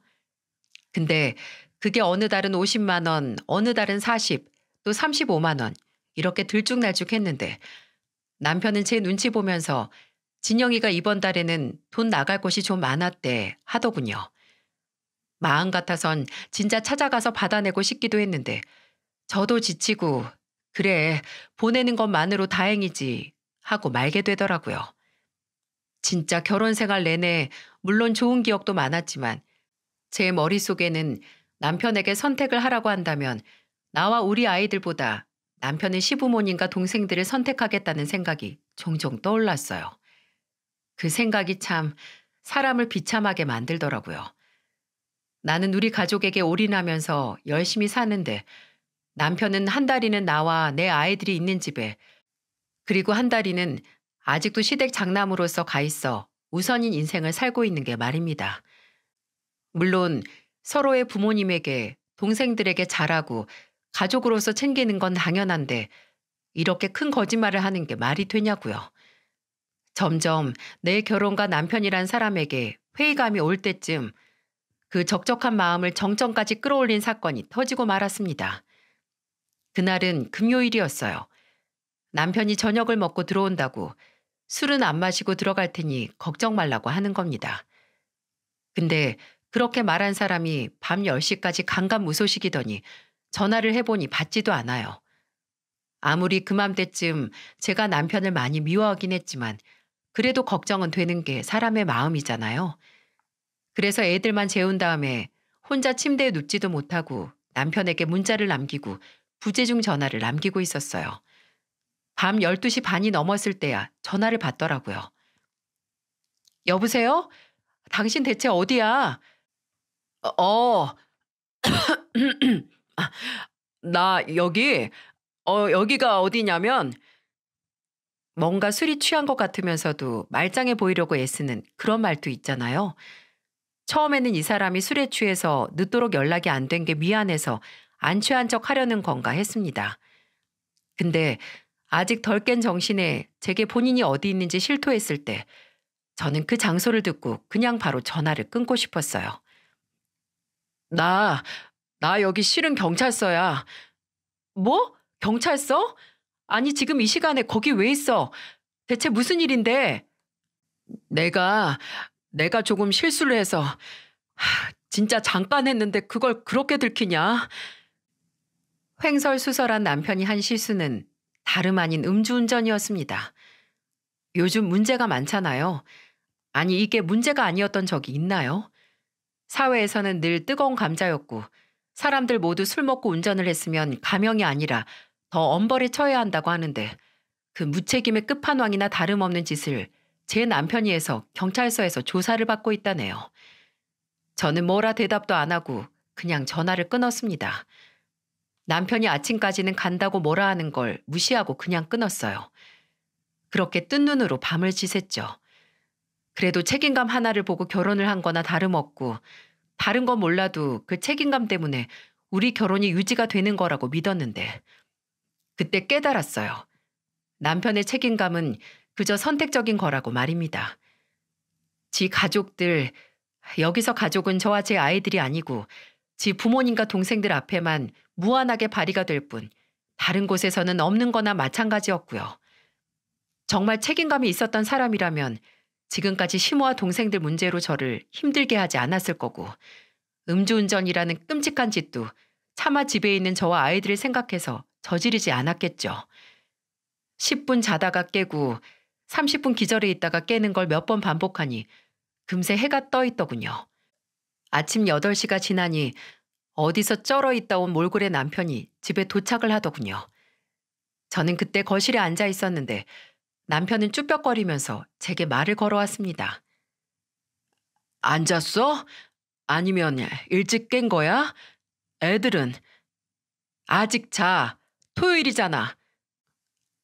근데 그게 어느 달은 50만 원, 어느 달은 40, 또 35만 원 이렇게 들쭉날쭉 했는데 남편은 제 눈치 보면서 진영이가 이번 달에는 돈 나갈 곳이좀 많았대 하더군요. 마음 같아선 진짜 찾아가서 받아내고 싶기도 했는데 저도 지치고 그래 보내는 것만으로 다행이지 하고 말게 되더라고요. 진짜 결혼 생활 내내 물론 좋은 기억도 많았지만 제 머릿속에는 남편에게 선택을 하라고 한다면 나와 우리 아이들보다 남편의 시부모님과 동생들을 선택하겠다는 생각이 종종 떠올랐어요. 그 생각이 참 사람을 비참하게 만들더라고요. 나는 우리 가족에게 올인하면서 열심히 사는데 남편은 한 다리는 나와 내 아이들이 있는 집에 그리고 한 다리는 아직도 시댁 장남으로서 가 있어 우선인 인생을 살고 있는 게 말입니다. 물론 서로의 부모님에게 동생들에게 잘하고 가족으로서 챙기는 건 당연한데 이렇게 큰 거짓말을 하는 게 말이 되냐고요. 점점 내 결혼과 남편이란 사람에게 회의감이 올 때쯤 그 적적한 마음을 정점까지 끌어올린 사건이 터지고 말았습니다. 그날은 금요일이었어요. 남편이 저녁을 먹고 들어온다고 술은 안 마시고 들어갈 테니 걱정 말라고 하는 겁니다. 근데 그렇게 말한 사람이 밤 10시까지 강간무소식이더니 전화를 해보니 받지도 않아요. 아무리 그맘때쯤 제가 남편을 많이 미워하긴 했지만 그래도 걱정은 되는 게 사람의 마음이잖아요. 그래서 애들만 재운 다음에 혼자 침대에 눕지도 못하고 남편에게 문자를 남기고 부재중 전화를 남기고 있었어요. 밤 12시 반이 넘었을 때야 전화를 받더라고요. 여보세요? 당신 대체 어디야? 어, 어. 아, 나 여기, 어, 여기가 어디냐면, 뭔가 술이 취한 것 같으면서도 말짱해 보이려고 애쓰는 그런 말도 있잖아요. 처음에는 이 사람이 술에 취해서 늦도록 연락이 안 된 게 미안해서 안 취한 척 하려는 건가 했습니다. 근데 아직 덜 깬 정신에 제게 본인이 어디 있는지 실토했을 때 저는 그 장소를 듣고 그냥 바로 전화를 끊고 싶었어요. 나, 나 여기 실은 경찰서야. 뭐? 경찰서? 아니, 지금 이 시간에 거기 왜 있어? 대체 무슨 일인데? 내가 내가 조금 실수를 해서 진짜 잠깐 했는데 그걸 그렇게 들키냐? 횡설수설한 남편이 한 실수는 다름 아닌 음주운전이었습니다. 요즘 문제가 많잖아요. 아니 이게 문제가 아니었던 적이 있나요? 사회에서는 늘 뜨거운 감자였고 사람들 모두 술 먹고 운전을 했으면 감형이 아니라 더 엄벌에 처해야 한다고 하는데 그 무책임의 끝판왕이나 다름없는 짓을 제 남편이 해서 경찰서에서 조사를 받고 있다네요. 저는 뭐라 대답도 안 하고 그냥 전화를 끊었습니다. 남편이 아침까지는 간다고 뭐라 하는 걸 무시하고 그냥 끊었어요. 그렇게 뜬 눈으로 밤을 지샜죠. 그래도 책임감 하나를 보고 결혼을 한 거나 다름없고 다른 건 몰라도 그 책임감 때문에 우리 결혼이 유지가 되는 거라고 믿었는데 그때 깨달았어요. 남편의 책임감은 그저 선택적인 거라고 말입니다. 지 가족들, 여기서 가족은 저와 제 아이들이 아니고 지 부모님과 동생들 앞에만 무한하게 발휘가 될 뿐 다른 곳에서는 없는 거나 마찬가지였고요. 정말 책임감이 있었던 사람이라면 지금까지 시모와 동생들 문제로 저를 힘들게 하지 않았을 거고 음주운전이라는 끔찍한 짓도 차마 집에 있는 저와 아이들을 생각해서 저지르지 않았겠죠. 10분 자다가 깨고 30분 기절해 있다가 깨는 걸 몇 번 반복하니 금세 해가 떠 있더군요. 아침 8시가 지나니 어디서 쩔어 있다 온 몰골의 남편이 집에 도착을 하더군요. 저는 그때 거실에 앉아 있었는데 남편은 쭈뼛거리면서 제게 말을 걸어왔습니다. 앉았어 아니면 일찍 깬 거야? 애들은? 아직 자. 토요일이잖아.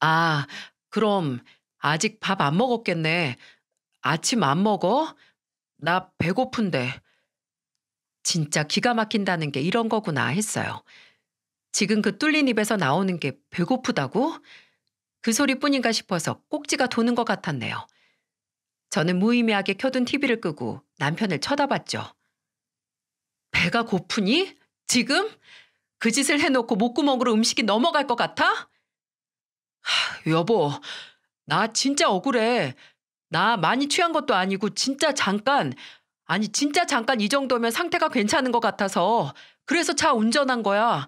아, 그럼 아직 밥 안 먹었겠네. 아침 안 먹어? 나 배고픈데. 진짜 기가 막힌다는 게 이런 거구나 했어요. 지금 그 뚫린 입에서 나오는 게 배고프다고? 그 소리뿐인가 싶어서 꼭지가 도는 것 같았네요. 저는 무의미하게 켜둔 TV를 끄고 남편을 쳐다봤죠. 배가 고프니? 지금? 그 짓을 해놓고 목구멍으로 음식이 넘어갈 것 같아? 하, 여보, 나 진짜 억울해. 나 많이 취한 것도 아니고 진짜 잠깐 아니 진짜 잠깐 이 정도면 상태가 괜찮은 것 같아서 그래서 차 운전한 거야.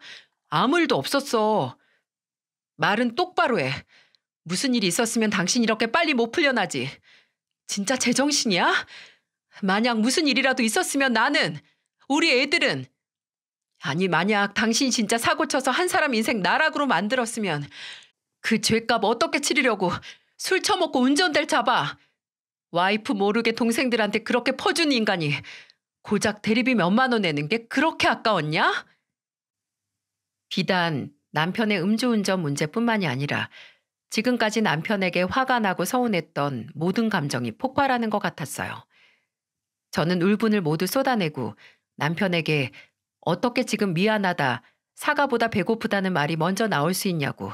아무 일도 없었어. 말은 똑바로 해. 무슨 일이 있었으면 당신 이렇게 빨리 못 풀려나지. 진짜 제정신이야? 만약 무슨 일이라도 있었으면 나는 우리 애들은 아니 만약 당신이 진짜 사고 쳐서 한 사람 인생 나락으로 만들었으면 그 죄값 어떻게 치르려고 술 처먹고 운전대를 잡아. 와이프 모르게 동생들한테 그렇게 퍼준 인간이 고작 대리비 몇만 원 내는 게 그렇게 아까웠냐? 비단 남편의 음주운전 문제뿐만이 아니라 지금까지 남편에게 화가 나고 서운했던 모든 감정이 폭발하는 것 같았어요. 저는 울분을 모두 쏟아내고 남편에게 어떻게 지금 미안하다, 사과보다 배고프다는 말이 먼저 나올 수 있냐고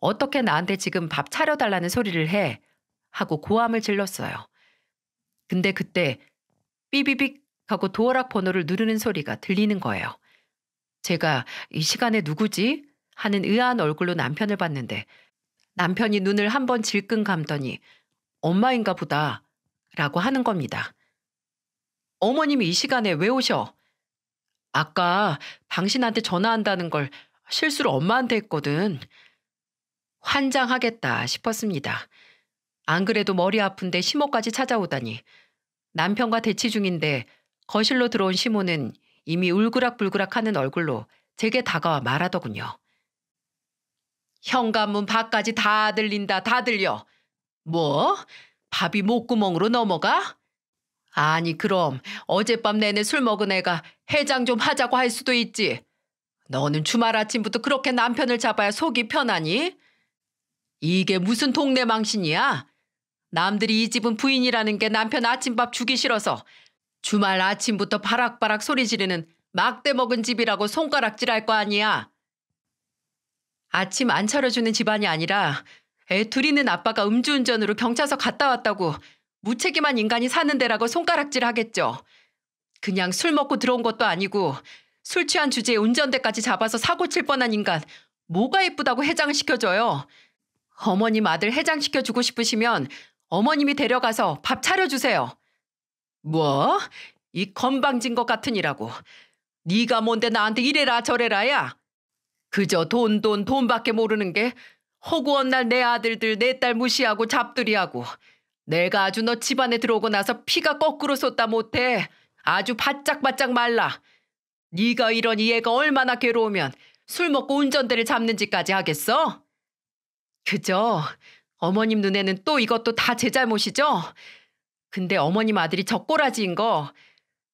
어떻게 나한테 지금 밥 차려달라는 소리를 해? 하고 고함을 질렀어요. 근데 그때 삐비빅 하고 도어락 번호를 누르는 소리가 들리는 거예요. 제가 이 시간에 누구지? 하는 의아한 얼굴로 남편을 봤는데 남편이 눈을 한번 질끈 감더니 엄마인가 보다 라고 하는 겁니다. 어머님이 이 시간에 왜 오셔? 아까 당신한테 전화한다는 걸 실수로 엄마한테 했거든. 환장하겠다 싶었습니다. 안 그래도 머리 아픈데 시모까지 찾아오다니 남편과 대치 중인데 거실로 들어온 시모는 이미 울그락불그락하는 얼굴로 제게 다가와 말하더군요. 현관문 밖까지 다 들린다 다 들려. 뭐? 밥이 목구멍으로 넘어가? 아니 그럼 어젯밤 내내 술 먹은 애가 해장 좀 하자고 할 수도 있지. 너는 주말 아침부터 그렇게 남편을 잡아야 속이 편하니? 이게 무슨 동네 망신이야? 남들이 이 집은 부인이라는 게 남편 아침밥 주기 싫어서 주말 아침부터 바락바락 소리 지르는 막대 먹은 집이라고 손가락질 할거 아니야. 아침 안 차려주는 집안이 아니라 애 둘이는 아빠가 음주운전으로 경찰서 갔다 왔다고 무책임한 인간이 사는 데라고 손가락질 하겠죠. 그냥 술 먹고 들어온 것도 아니고 술 취한 주제에 운전대까지 잡아서 사고 칠 뻔한 인간 뭐가 예쁘다고 해장을 시켜줘요. 어머님 아들 해장시켜 주고 싶으시면 어머님이 데려가서 밥 차려주세요. 뭐? 이 건방진 것 같으니라고. 네가 뭔데 나한테 이래라 저래라야. 그저 돈 돈 돈밖에 모르는 게 허구한 날내 아들들 내 딸 무시하고 잡들이하고 내가 아주 너 집안에 들어오고 나서 피가 거꾸로 쏟다 못해 아주 바짝바짝 말라. 네가 이러니 얘가 얼마나 괴로우면 술 먹고 운전대를 잡는지까지 하겠어? 그죠? 어머님 눈에는 또 이것도 다 제 잘못이죠? 근데 어머님 아들이 저 꼬라지인 거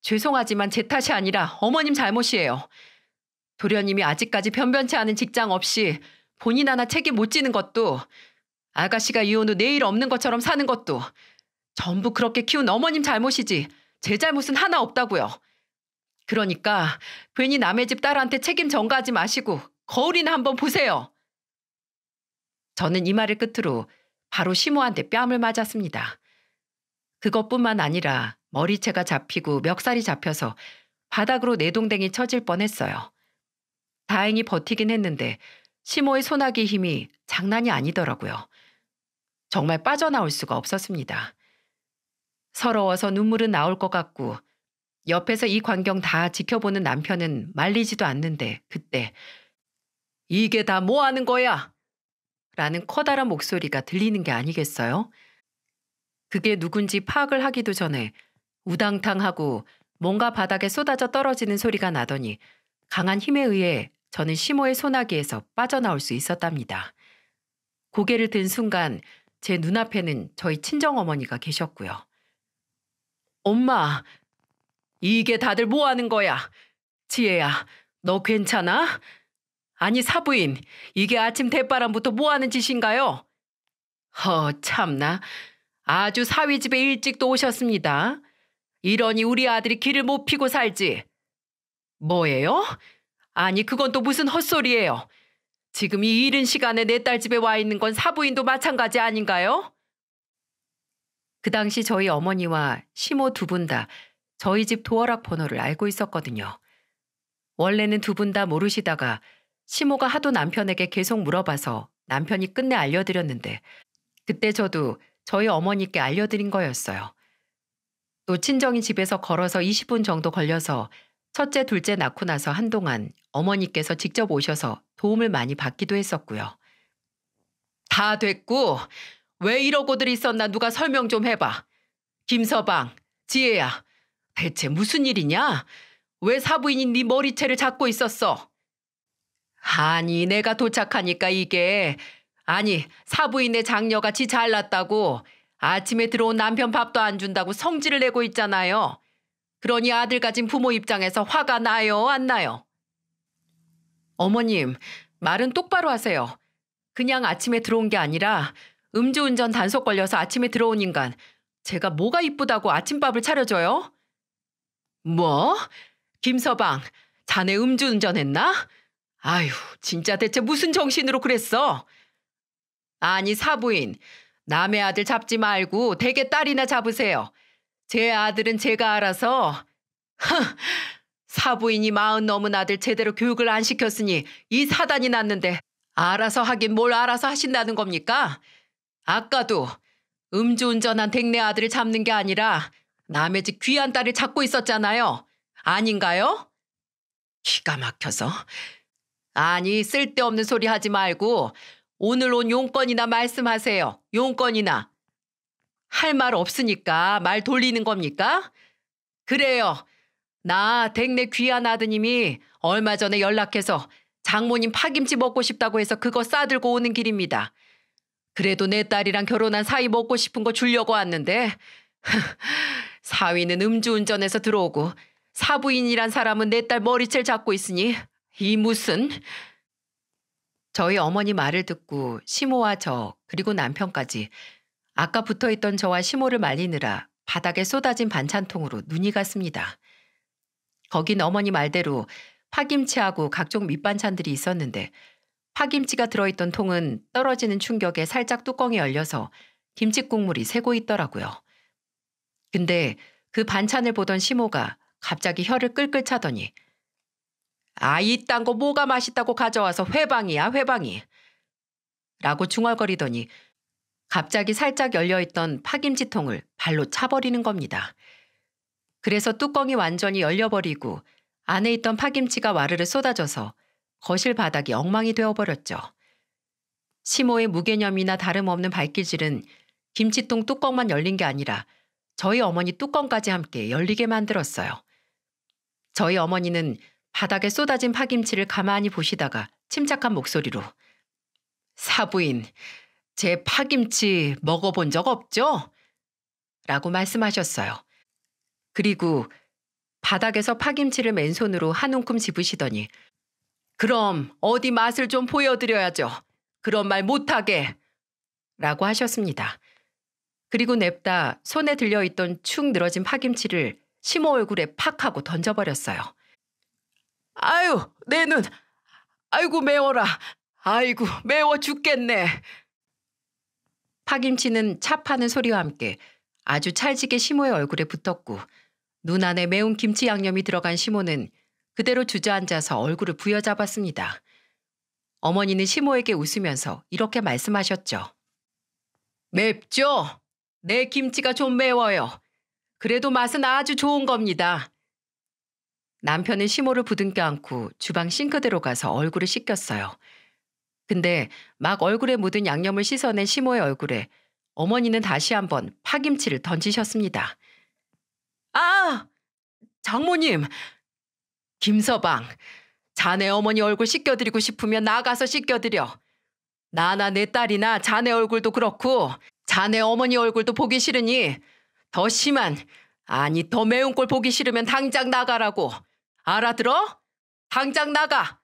죄송하지만 제 탓이 아니라 어머님 잘못이에요. 도련님이 아직까지 변변치 않은 직장 없이 본인 하나 책임 못 지는 것도 아가씨가 이혼 후 내일 없는 것처럼 사는 것도 전부 그렇게 키운 어머님 잘못이지 제 잘못은 하나 없다고요. 그러니까 괜히 남의 집 딸한테 책임 전가하지 마시고 거울이나 한번 보세요. 저는 이 말을 끝으로 바로 시모한테 뺨을 맞았습니다. 그것뿐만 아니라 머리채가 잡히고 멱살이 잡혀서 바닥으로 내동댕이 쳐질 뻔했어요. 다행히 버티긴 했는데 시모의 소나기 힘이 장난이 아니더라고요. 정말 빠져나올 수가 없었습니다. 서러워서 눈물은 나올 것 같고 옆에서 이 광경 다 지켜보는 남편은 말리지도 않는데 그때 이게 다 뭐 하는 거야? 라는 커다란 목소리가 들리는 게 아니겠어요? 그게 누군지 파악을 하기도 전에 우당탕하고 뭔가 바닥에 쏟아져 떨어지는 소리가 나더니 강한 힘에 의해 저는 심호의 소나기에서 빠져나올 수 있었답니다. 고개를 든 순간 제 눈앞에는 저희 친정어머니가 계셨고요. 엄마, 이게 다들 뭐 하는 거야? 지혜야, 너 괜찮아? 아니 사부인, 이게 아침 대바람부터 뭐하는 짓인가요? 허 참나, 아주 사위 집에 일찍도 오셨습니다. 이러니 우리 아들이 길을 못 피고 살지. 뭐예요? 아니 그건 또 무슨 헛소리예요. 지금 이 이른 시간에 내 딸 집에 와 있는 건 사부인도 마찬가지 아닌가요? 그 당시 저희 어머니와 시모 두 분 다 저희 집 도어락 번호를 알고 있었거든요. 원래는 두 분 다 모르시다가 시모가 하도 남편에게 계속 물어봐서 남편이 끝내 알려드렸는데 그때 저도 저희 어머니께 알려드린 거였어요. 또 친정인 집에서 걸어서 20분 정도 걸려서 첫째, 둘째 낳고 나서 한동안 어머니께서 직접 오셔서 도움을 많이 받기도 했었고요. 다 됐고 왜 이러고들 있었나 누가 설명 좀 해봐. 김서방, 지혜야, 대체 무슨 일이냐? 왜 사부인이 네 머리채를 잡고 있었어? 아니 내가 도착하니까 이게 아니 사부인의 장녀가 지 잘났다고 아침에 들어온 남편 밥도 안 준다고 성질을 내고 있잖아요. 그러니 아들 가진 부모 입장에서 화가 나요 안 나요? 어머님 말은 똑바로 하세요. 그냥 아침에 들어온 게 아니라 음주운전 단속 걸려서 아침에 들어온 인간 제가 뭐가 이쁘다고 아침밥을 차려줘요? 뭐? 김서방 자네 음주운전했나? 아휴, 진짜 대체 무슨 정신으로 그랬어? 아니, 사부인. 남의 아들 잡지 말고 대개 딸이나 잡으세요. 제 아들은 제가 알아서. 흥, 사부인이 마흔 넘은 아들 제대로 교육을 안 시켰으니 이 사단이 났는데 알아서 하긴 뭘 알아서 하신다는 겁니까? 아까도 음주운전한 댁 내 아들을 잡는 게 아니라 남의 집 귀한 딸을 잡고 있었잖아요. 아닌가요? 기가 막혀서 아니 쓸데없는 소리 하지 말고 오늘 온 용건이나 말씀하세요. 용건이나. 할 말 없으니까 말 돌리는 겁니까? 그래요. 나 댁 내 귀한 아드님이 얼마 전에 연락해서 장모님 파김치 먹고 싶다고 해서 그거 싸들고 오는 길입니다. 그래도 내 딸이랑 결혼한 사이 먹고 싶은 거 주려고 왔는데 사위는 음주운전해서 들어오고 사부인이란 사람은 내 딸 머리채를 잡고 있으니 이 무슨 저희 어머니 말을 듣고 시모와 저 그리고 남편까지 아까 붙어있던 저와 시모를 말리느라 바닥에 쏟아진 반찬통으로 눈이 갔습니다. 거긴 어머니 말대로 파김치하고 각종 밑반찬들이 있었는데 파김치가 들어있던 통은 떨어지는 충격에 살짝 뚜껑이 열려서 김치 국물이 새고 있더라고요. 근데 그 반찬을 보던 시모가 갑자기 혀를 끌끌 차더니 아, 이딴 거 뭐가 맛있다고 가져와서 회방이야, 회방이. 라고 중얼거리더니 갑자기 살짝 열려있던 파김치통을 발로 차버리는 겁니다. 그래서 뚜껑이 완전히 열려버리고 안에 있던 파김치가 와르르 쏟아져서 거실 바닥이 엉망이 되어버렸죠. 심호의 무개념이나 다름없는 발길질은 김치통 뚜껑만 열린 게 아니라 저희 어머니 뚜껑까지 함께 열리게 만들었어요. 저희 어머니는 바닥에 쏟아진 파김치를 가만히 보시다가 침착한 목소리로 사부인, 제 파김치 먹어본 적 없죠? 라고 말씀하셨어요. 그리고 바닥에서 파김치를 맨손으로 한 움큼 집으시더니 그럼 어디 맛을 좀 보여드려야죠. 그런 말 못하게! 라고 하셨습니다. 그리고 냅다 손에 들려있던 축 늘어진 파김치를 심호 얼굴에 팍 하고 던져버렸어요. 아유, 내 눈. 아이고 매워라. 아이고 매워 죽겠네. 파김치는 차 파는 소리와 함께 아주 찰지게 시모의 얼굴에 붙었고 눈 안에 매운 김치 양념이 들어간 시모는 그대로 주저앉아서 얼굴을 부여잡았습니다. 어머니는 시모에게 웃으면서 이렇게 말씀하셨죠. 맵죠? 내 김치가 좀 매워요. 그래도 맛은 아주 좋은 겁니다. 남편은 시모를 부둥켜 안고 주방 싱크대로 가서 얼굴을 씻겼어요. 근데 막 얼굴에 묻은 양념을 씻어낸 시모의 얼굴에 어머니는 다시 한번 파김치를 던지셨습니다. 아! 장모님! 김서방! 자네 어머니 얼굴 씻겨드리고 싶으면 나가서 씻겨드려. 나나 내 딸이나 자네 얼굴도 그렇고 자네 어머니 얼굴도 보기 싫으니 더 심한 아니 더 매운 꼴 보기 싫으면 당장 나가라고. 알아들어? 당장 나가!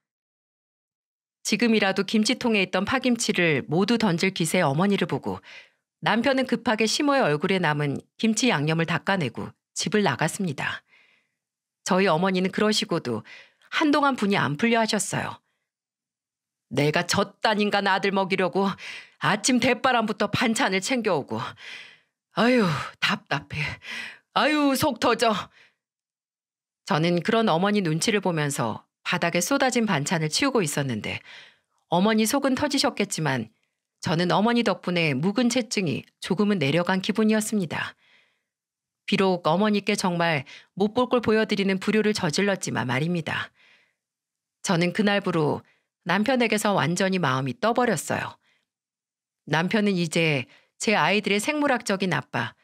지금이라도 김치통에 있던 파김치를 모두 던질 기세 어머니를 보고 남편은 급하게 시모의 얼굴에 남은 김치 양념을 닦아내고 집을 나갔습니다. 저희 어머니는 그러시고도 한동안 분이 안 풀려 하셨어요. 내가 젖단 인간 나들 먹이려고 아침 대바람부터 반찬을 챙겨오고 아유 답답해 아유 속 터져 저는 그런 어머니 눈치를 보면서 바닥에 쏟아진 반찬을 치우고 있었는데 어머니 속은 터지셨겠지만 저는 어머니 덕분에 묵은 채증이 조금은 내려간 기분이었습니다. 비록 어머니께 정말 못 볼 걸 보여드리는 부류를 저질렀지만 말입니다. 저는 그날부로 남편에게서 완전히 마음이 떠버렸어요. 남편은 이제 제 아이들의 생물학적인 아빠,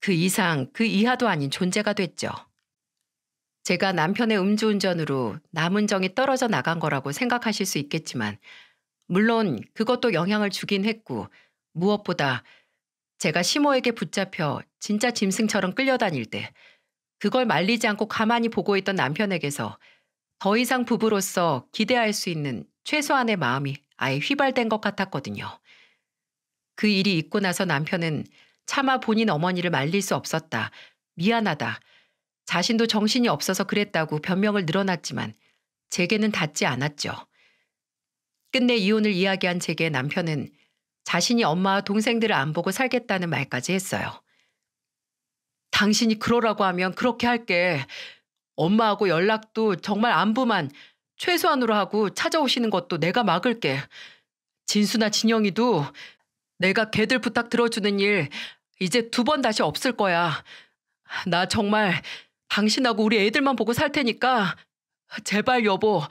그 이상, 그 이하도 아닌 존재가 됐죠. 제가 남편의 음주운전으로 남은정이 떨어져 나간 거라고 생각하실 수 있겠지만, 물론 그것도 영향을 주긴 했고, 무엇보다 제가 심호에게 붙잡혀 진짜 짐승처럼 끌려다닐 때, 그걸 말리지 않고 가만히 보고 있던 남편에게서 더 이상 부부로서 기대할 수 있는 최소한의 마음이 아예 휘발된 것 같았거든요. 그 일이 있고 나서 남편은 차마 본인 어머니를 말릴 수 없었다. 미안하다. 자신도 정신이 없어서 그랬다고 변명을 늘어놨지만 제게는 닿지 않았죠. 끝내 이혼을 이야기한 제게 남편은 자신이 엄마와 동생들을 안 보고 살겠다는 말까지 했어요. 당신이 그러라고 하면 그렇게 할게. 엄마하고 연락도 정말 안부만 최소한으로 하고 찾아오시는 것도 내가 막을게. 진수나 진영이도 내가 걔들 부탁 들어주는 일 이제 두 번 다시 없을 거야. 나 정말 당신하고 우리 애들만 보고 살 테니까 제발 여보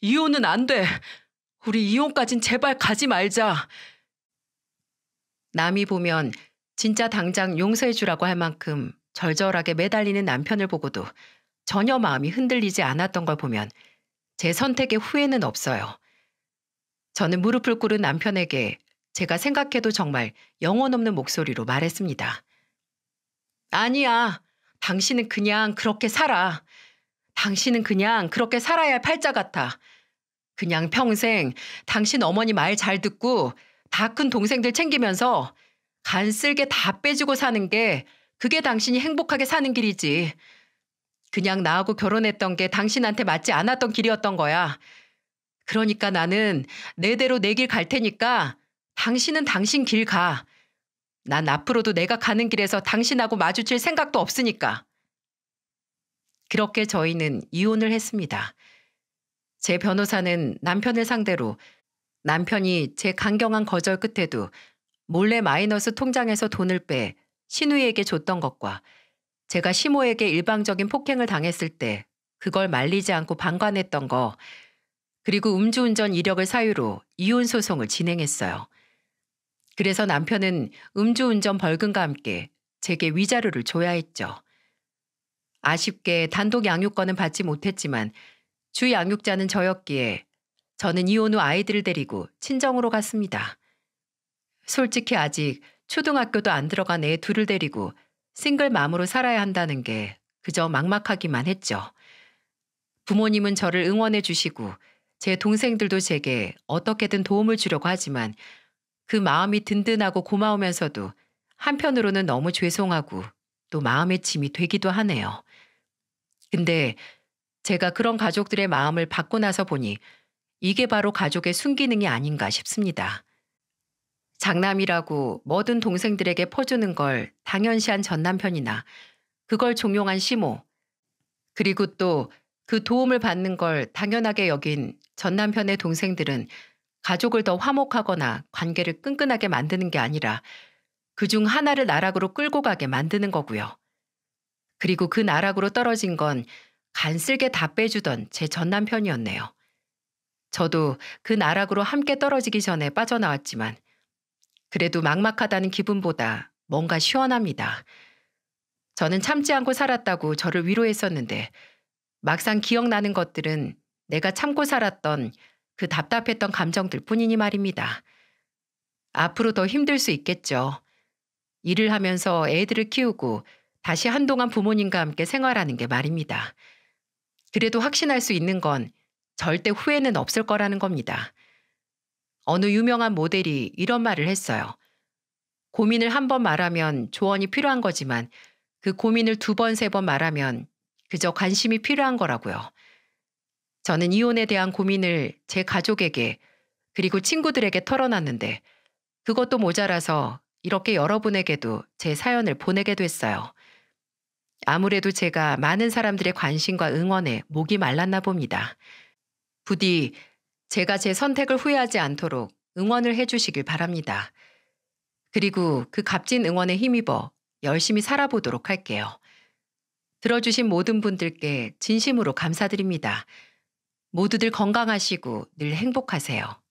이혼은 안 돼. 우리 이혼까진 제발 가지 말자. 남이 보면 진짜 당장 용서해주라고 할 만큼 절절하게 매달리는 남편을 보고도 전혀 마음이 흔들리지 않았던 걸 보면 제 선택에 후회는 없어요. 저는 무릎을 꿇은 남편에게 제가 생각해도 정말 영혼 없는 목소리로 말했습니다. 아니야. 당신은 그냥 그렇게 살아. 당신은 그냥 그렇게 살아야 할 팔자 같아. 그냥 평생 당신 어머니 말 잘 듣고 다 큰 동생들 챙기면서 간쓸게 다 빼주고 사는 게 그게 당신이 행복하게 사는 길이지. 그냥 나하고 결혼했던 게 당신한테 맞지 않았던 길이었던 거야. 그러니까 나는 내대로 내 길 갈 테니까 당신은 당신 길 가. 난 앞으로도 내가 가는 길에서 당신하고 마주칠 생각도 없으니까. 그렇게 저희는 이혼을 했습니다. 제 변호사는 남편을 상대로 남편이 제 강경한 거절 끝에도 몰래 마이너스 통장에서 돈을 빼 신우이에게 줬던 것과 제가 시모에게 일방적인 폭행을 당했을 때 그걸 말리지 않고 방관했던 거 그리고 음주운전 이력을 사유로 이혼 소송을 진행했어요. 그래서 남편은 음주운전 벌금과 함께 제게 위자료를 줘야 했죠. 아쉽게 단독 양육권은 받지 못했지만 주 양육자는 저였기에 저는 이혼 후 아이들을 데리고 친정으로 갔습니다. 솔직히 아직 초등학교도 안 들어간 애 둘을 데리고 싱글 맘으로 살아야 한다는 게 그저 막막하기만 했죠. 부모님은 저를 응원해 주시고 제 동생들도 제게 어떻게든 도움을 주려고 하지만 그 마음이 든든하고 고마우면서도 한편으로는 너무 죄송하고 또 마음의 짐이 되기도 하네요. 근데 제가 그런 가족들의 마음을 받고 나서 보니 이게 바로 가족의 순기능이 아닌가 싶습니다. 장남이라고 뭐든 동생들에게 퍼주는 걸 당연시한 전 남편이나 그걸 종용한 시모, 그리고 또 그 도움을 받는 걸 당연하게 여긴 전 남편의 동생들은 가족을 더 화목하거나 관계를 끈끈하게 만드는 게 아니라 그 중 하나를 나락으로 끌고 가게 만드는 거고요. 그리고 그 나락으로 떨어진 건 간슬게 다 빼주던 제 전남편이었네요. 저도 그 나락으로 함께 떨어지기 전에 빠져나왔지만 그래도 막막하다는 기분보다 뭔가 시원합니다. 저는 참지 않고 살았다고 저를 위로했었는데 막상 기억나는 것들은 내가 참고 살았던 그 답답했던 감정들 뿐이니 말입니다. 앞으로 더 힘들 수 있겠죠. 일을 하면서 애들을 키우고 다시 한동안 부모님과 함께 생활하는 게 말입니다. 그래도 확신할 수 있는 건 절대 후회는 없을 거라는 겁니다. 어느 유명한 모델이 이런 말을 했어요. 고민을 한 번 말하면 조언이 필요한 거지만 그 고민을 두 번, 세 번 말하면 그저 관심이 필요한 거라고요. 저는 이혼에 대한 고민을 제 가족에게 그리고 친구들에게 털어놨는데 그것도 모자라서 이렇게 여러분에게도 제 사연을 보내게 됐어요. 아무래도 제가 많은 사람들의 관심과 응원에 목이 말랐나 봅니다. 부디 제가 제 선택을 후회하지 않도록 응원을 해주시길 바랍니다. 그리고 그 값진 응원에 힘입어 열심히 살아보도록 할게요. 들어주신 모든 분들께 진심으로 감사드립니다. 모두들 건강하시고 늘 행복하세요.